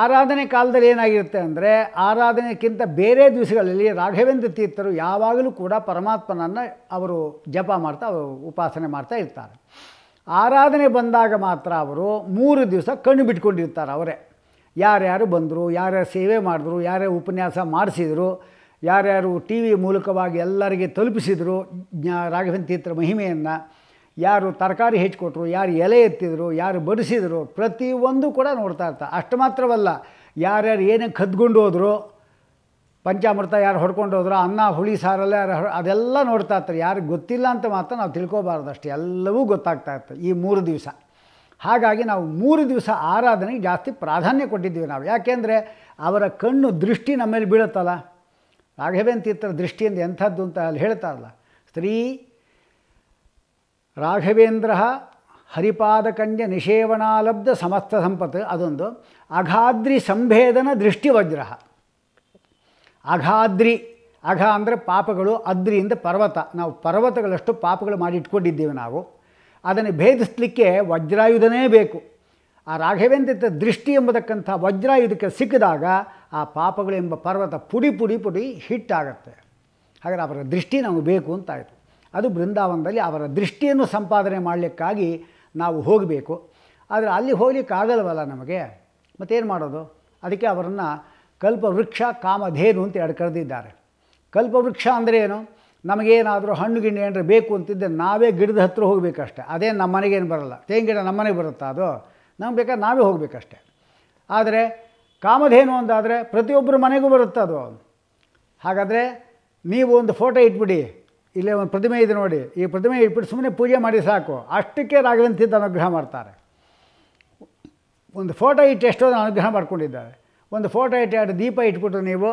ಆರಾಧನೆ ಕಾಲದಲ್ಲಿ ಏನಾಗಿರುತ್ತೆ ಅಂದರೆ ಆರಾಧನೆಗಿಂತ ಬೇರೆ ದಿವಸಗಳಲ್ಲಿ ರಾಘವೇಂದ್ರ ತೀರ್ಥರು ಯಾವಾಗಲೂ ಕೂಡ ಪರಮಾತ್ಮನನ್ನು ಅವರು ಜಪ ಮಾಡ್ತಾ ಅವರು ಉಪಾಸನೆ ಮಾಡ್ತಾ ಇರ್ತಾರೆ ಆರಾಧನೆ ಬಂದಾಗ ಮಾತ್ರ ಅವರು ಮೂರು ದಿವಸ ಕಣ್ಣು ಬಿಟ್ಕೊಂಡಿರ್ತಾರೆ ಅವರೇ ಯಾರ್ಯಾರು ಬಂದರು ಯಾರ್ಯಾರು ಸೇವೆ ಮಾಡಿದ್ರು ಯಾರ್ಯಾರು ಉಪನ್ಯಾಸ ಮಾಡಿಸಿದರು ಯಾರ್ಯಾರು ಟಿ ವಿ ಮೂಲಕವಾಗಿ ಎಲ್ಲರಿಗೆ ತಲುಪಿಸಿದರು ರಾಘವೇಂದ್ರ ತೀರ್ಥರ ಮಹಿಮೆಯನ್ನು ಯಾರು ತರಕಾರಿ ಹೆಚ್ಚಿಕೊಟ್ರು ಯಾರು ಎಲೆ ಎತ್ತಿದ್ರು ಯಾರು ಬಡಿಸಿದರು ಪ್ರತಿಯೊಂದು ಕೂಡ ನೋಡ್ತಾ ಇರ್ತಾ ಅಷ್ಟು ಮಾತ್ರವಲ್ಲ ಯಾರ್ಯಾರು ಏನಕ್ಕೆ ಕದ್ಕೊಂಡು ಹೋದ್ರು ಪಂಚಾಮೃತ ಯಾರು ಹೊಡ್ಕೊಂಡು ಹೋದ್ರು ಅನ್ನ ಹುಳಿ ಸಾರಲ್ಲ ಯಾರು ಅದೆಲ್ಲ ನೋಡ್ತಾ ಇರ್ತಾರೆ ಯಾರಿಗೆ ಗೊತ್ತಿಲ್ಲ ಅಂತ ಮಾತ್ರ ನಾವು ತಿಳ್ಕೊಬಾರ್ದು ಅಷ್ಟೆ ಎಲ್ಲವೂ ಗೊತ್ತಾಗ್ತಾ ಇರ್ತದೆ ಈ ಮೂರು ದಿವಸ ಹಾಗಾಗಿ ನಾವು ಮೂರು ದಿವಸ ಆರಾಧನೆಗೆ ಜಾಸ್ತಿ ಪ್ರಾಧಾನ್ಯ ಕೊಟ್ಟಿದ್ದೀವಿ ನಾವು ಯಾಕೆಂದರೆ ಅವರ ಕಣ್ಣು ದೃಷ್ಟಿ ನಮ್ಮಲ್ಲಿ ಬೀಳುತ್ತಲ್ಲ ರಾಘವೇಂದ್ರ ತೀರ್ಥರ ದೃಷ್ಟಿಯಿಂದ ಎಂಥದ್ದು ಅಂತ ಅಲ್ಲಿ ಹೇಳ್ತಾರಲ್ಲ ಸ್ತ್ರೀ ರಾಘವೇಂದ್ರ ಹರಿಪಾದಕಂಜ ನಿಷೇವಣಾಲಬ್ಧ ಸಮಸ್ತ ಸಂಪತ್ತು ಅದೊಂದು ಅಘಾದ್ರಿ ಸಂಭೇದನ ದೃಷ್ಟಿ ವಜ್ರ ಅಘಾದ್ರಿ ಅಘ ಅಂದರೆ ಪಾಪಗಳು ಅದ್ರಿಯಿಂದ ಪರ್ವತ ನಾವು ಪರ್ವತಗಳಷ್ಟು ಪಾಪಗಳು ಇಟ್ಕೊಂಡಿದ್ದೇವೆ ನಾವು ಅದನ್ನು ಭೇದಿಸ್ಲಿಕ್ಕೆ ವಜ್ರಾಯುಧನೇ ಬೇಕು ಆ ರಾಘವೇಂದ್ರ ದೃಷ್ಟಿ ಎಂಬತಕ್ಕಂಥ ವಜ್ರಾಯುಧಕ್ಕೆ ಸಿಕ್ಕಿದಾಗ ಆ ಪಾಪಗಳು ಎಂಬ ಪರ್ವತ ಪುಡಿ ಪುಡಿ ಪುಡಿ ಹಿಟ್ಟಾಗತ್ತೆ ಹಾಗಾದರೆ ಅವರ ದೃಷ್ಟಿ ನಮಗೆ ಬೇಕು ಅಂತಾಯಿತು ಅದು ಬೃಂದಾವನದಲ್ಲಿ ಅವರ ದೃಷ್ಟಿಯನ್ನು ಸಂಪಾದನೆ ಮಾಡಲಿಕ್ಕಾಗಿ ನಾವು ಹೋಗಬೇಕು ಆದರೆ ಅಲ್ಲಿ ಹೋಗ್ಲಿಕ್ಕಾಗಲ್ವಲ್ಲ ಆಗಲ್ಲವಲ್ಲ ನಮಗೆ ಮತ್ತೇನು ಮಾಡೋದು ಅದಕ್ಕೆ ಅವರನ್ನು ಕಲ್ಪವೃಕ್ಷ ಕಾಮಧೇನು ಅಂತ ಎರಡು ಕರೆದಿದ್ದಾರೆ ಕಲ್ಪವೃಕ್ಷ ಅಂದರೆ ಏನು ನಮಗೇನಾದರೂ ಹಣ್ಣು ಗಿಣ್ಣು ಏನಾರು ಬೇಕು ಅಂತಿದ್ದರೆ ನಾವೇ ಗಿಡದ ಹತ್ರ ಹೋಗಬೇಕಷ್ಟೆ ಅದೇ ನಮ್ಮ ಮನೆಗೇನು ಬರಲ್ಲ ತೇನ್ ಗಿಡ ನಮ್ಮ ಮನೆಗೆ ಬರುತ್ತಾ ಅದು ನಮ್ಗೆ ಬೇಕಾದ್ರೆ ನಾವೇ ಹೋಗಬೇಕಷ್ಟೆ ಆದರೆ ಕಾಮಧೇನು ಅಂತಾದರೆ ಪ್ರತಿಯೊಬ್ಬರ ಮನೆಗೂ ಬರುತ್ತೆ ಅದು ಹಾಗಾದರೆ ನೀವು ಒಂದು ಫೋಟೋ ಇಟ್ಬಿಡಿ ಇಲ್ಲೇ ಒಂದು ಪ್ರತಿಮೆ ಇದೆ ನೋಡಿ ಈ ಪ್ರತಿಮೆ ಇಟ್ಬಿಟ್ಟು ಸುಮ್ಮನೆ ಪೂಜೆ ಮಾಡಿ ಸಾಕು ಅಷ್ಟಕ್ಕೆ ರಾಘವೇಂದ್ರ ಅನುಗ್ರಹ ಮಾಡ್ತಾರೆ ಒಂದು ಫೋಟೋ ಇಟ್ಟು ಎಷ್ಟೋ ಅನುಗ್ರಹ ಮಾಡ್ಕೊಂಡಿದ್ದಾರೆ ಒಂದು ಫೋಟೋ ಇಟ್ಟು ಎರಡು ದೀಪ ಇಟ್ಬಿಟ್ಟು ನೀವು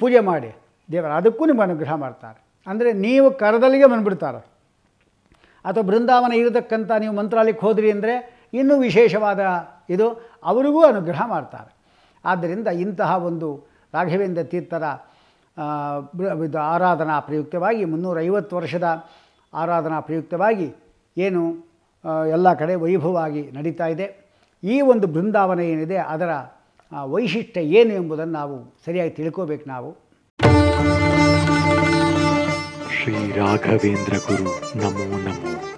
ಪೂಜೆ ಮಾಡಿ ದೇವರ ಅದಕ್ಕೂ ನಿಮ್ಮ ಅನುಗ್ರಹ ಮಾಡ್ತಾರೆ ಅಂದರೆ ನೀವು ಕರದಲ್ಲಿಗೆ ಬಂದುಬಿಡ್ತಾರೆ ಅಥವಾ ಬೃಂದಾವನ ಇರತಕ್ಕಂಥ ನೀವು ಮಂತ್ರಾಲಯಕ್ಕೆ ಹೋದ್ರಿ ಅಂದರೆ ಇನ್ನೂ ವಿಶೇಷವಾದ ಇದು ಅವರಿಗೂ ಅನುಗ್ರಹ ಮಾಡ್ತಾರೆ ಆದ್ದರಿಂದ ಇಂತಹ ಒಂದು ರಾಘವೇಂದ್ರ ತೀರ್ಥರ ಆರಾಧನಾ ಪ್ರಯುಕ್ತವಾಗಿ ಮುನ್ನೂರೈವತ್ತು ವರ್ಷದ ಆರಾಧನಾ ಪ್ರಯುಕ್ತವಾಗಿ ಏನು ಎಲ್ಲ ಕಡೆ ವೈಭವವಾಗಿ ನಡೀತಾ ಇದೆ ಈ ಒಂದು ಬೃಂದಾವನ ಏನಿದೆ ಅದರ ವೈಶಿಷ್ಟ್ಯ ಏನು ಎಂಬುದನ್ನು ನಾವು ಸರಿಯಾಗಿ ತಿಳ್ಕೋಬೇಕು ನಾವು ಶ್ರೀ ರಾಘವೇಂದ್ರ ಗುರು ನಮೋ ನಮೋ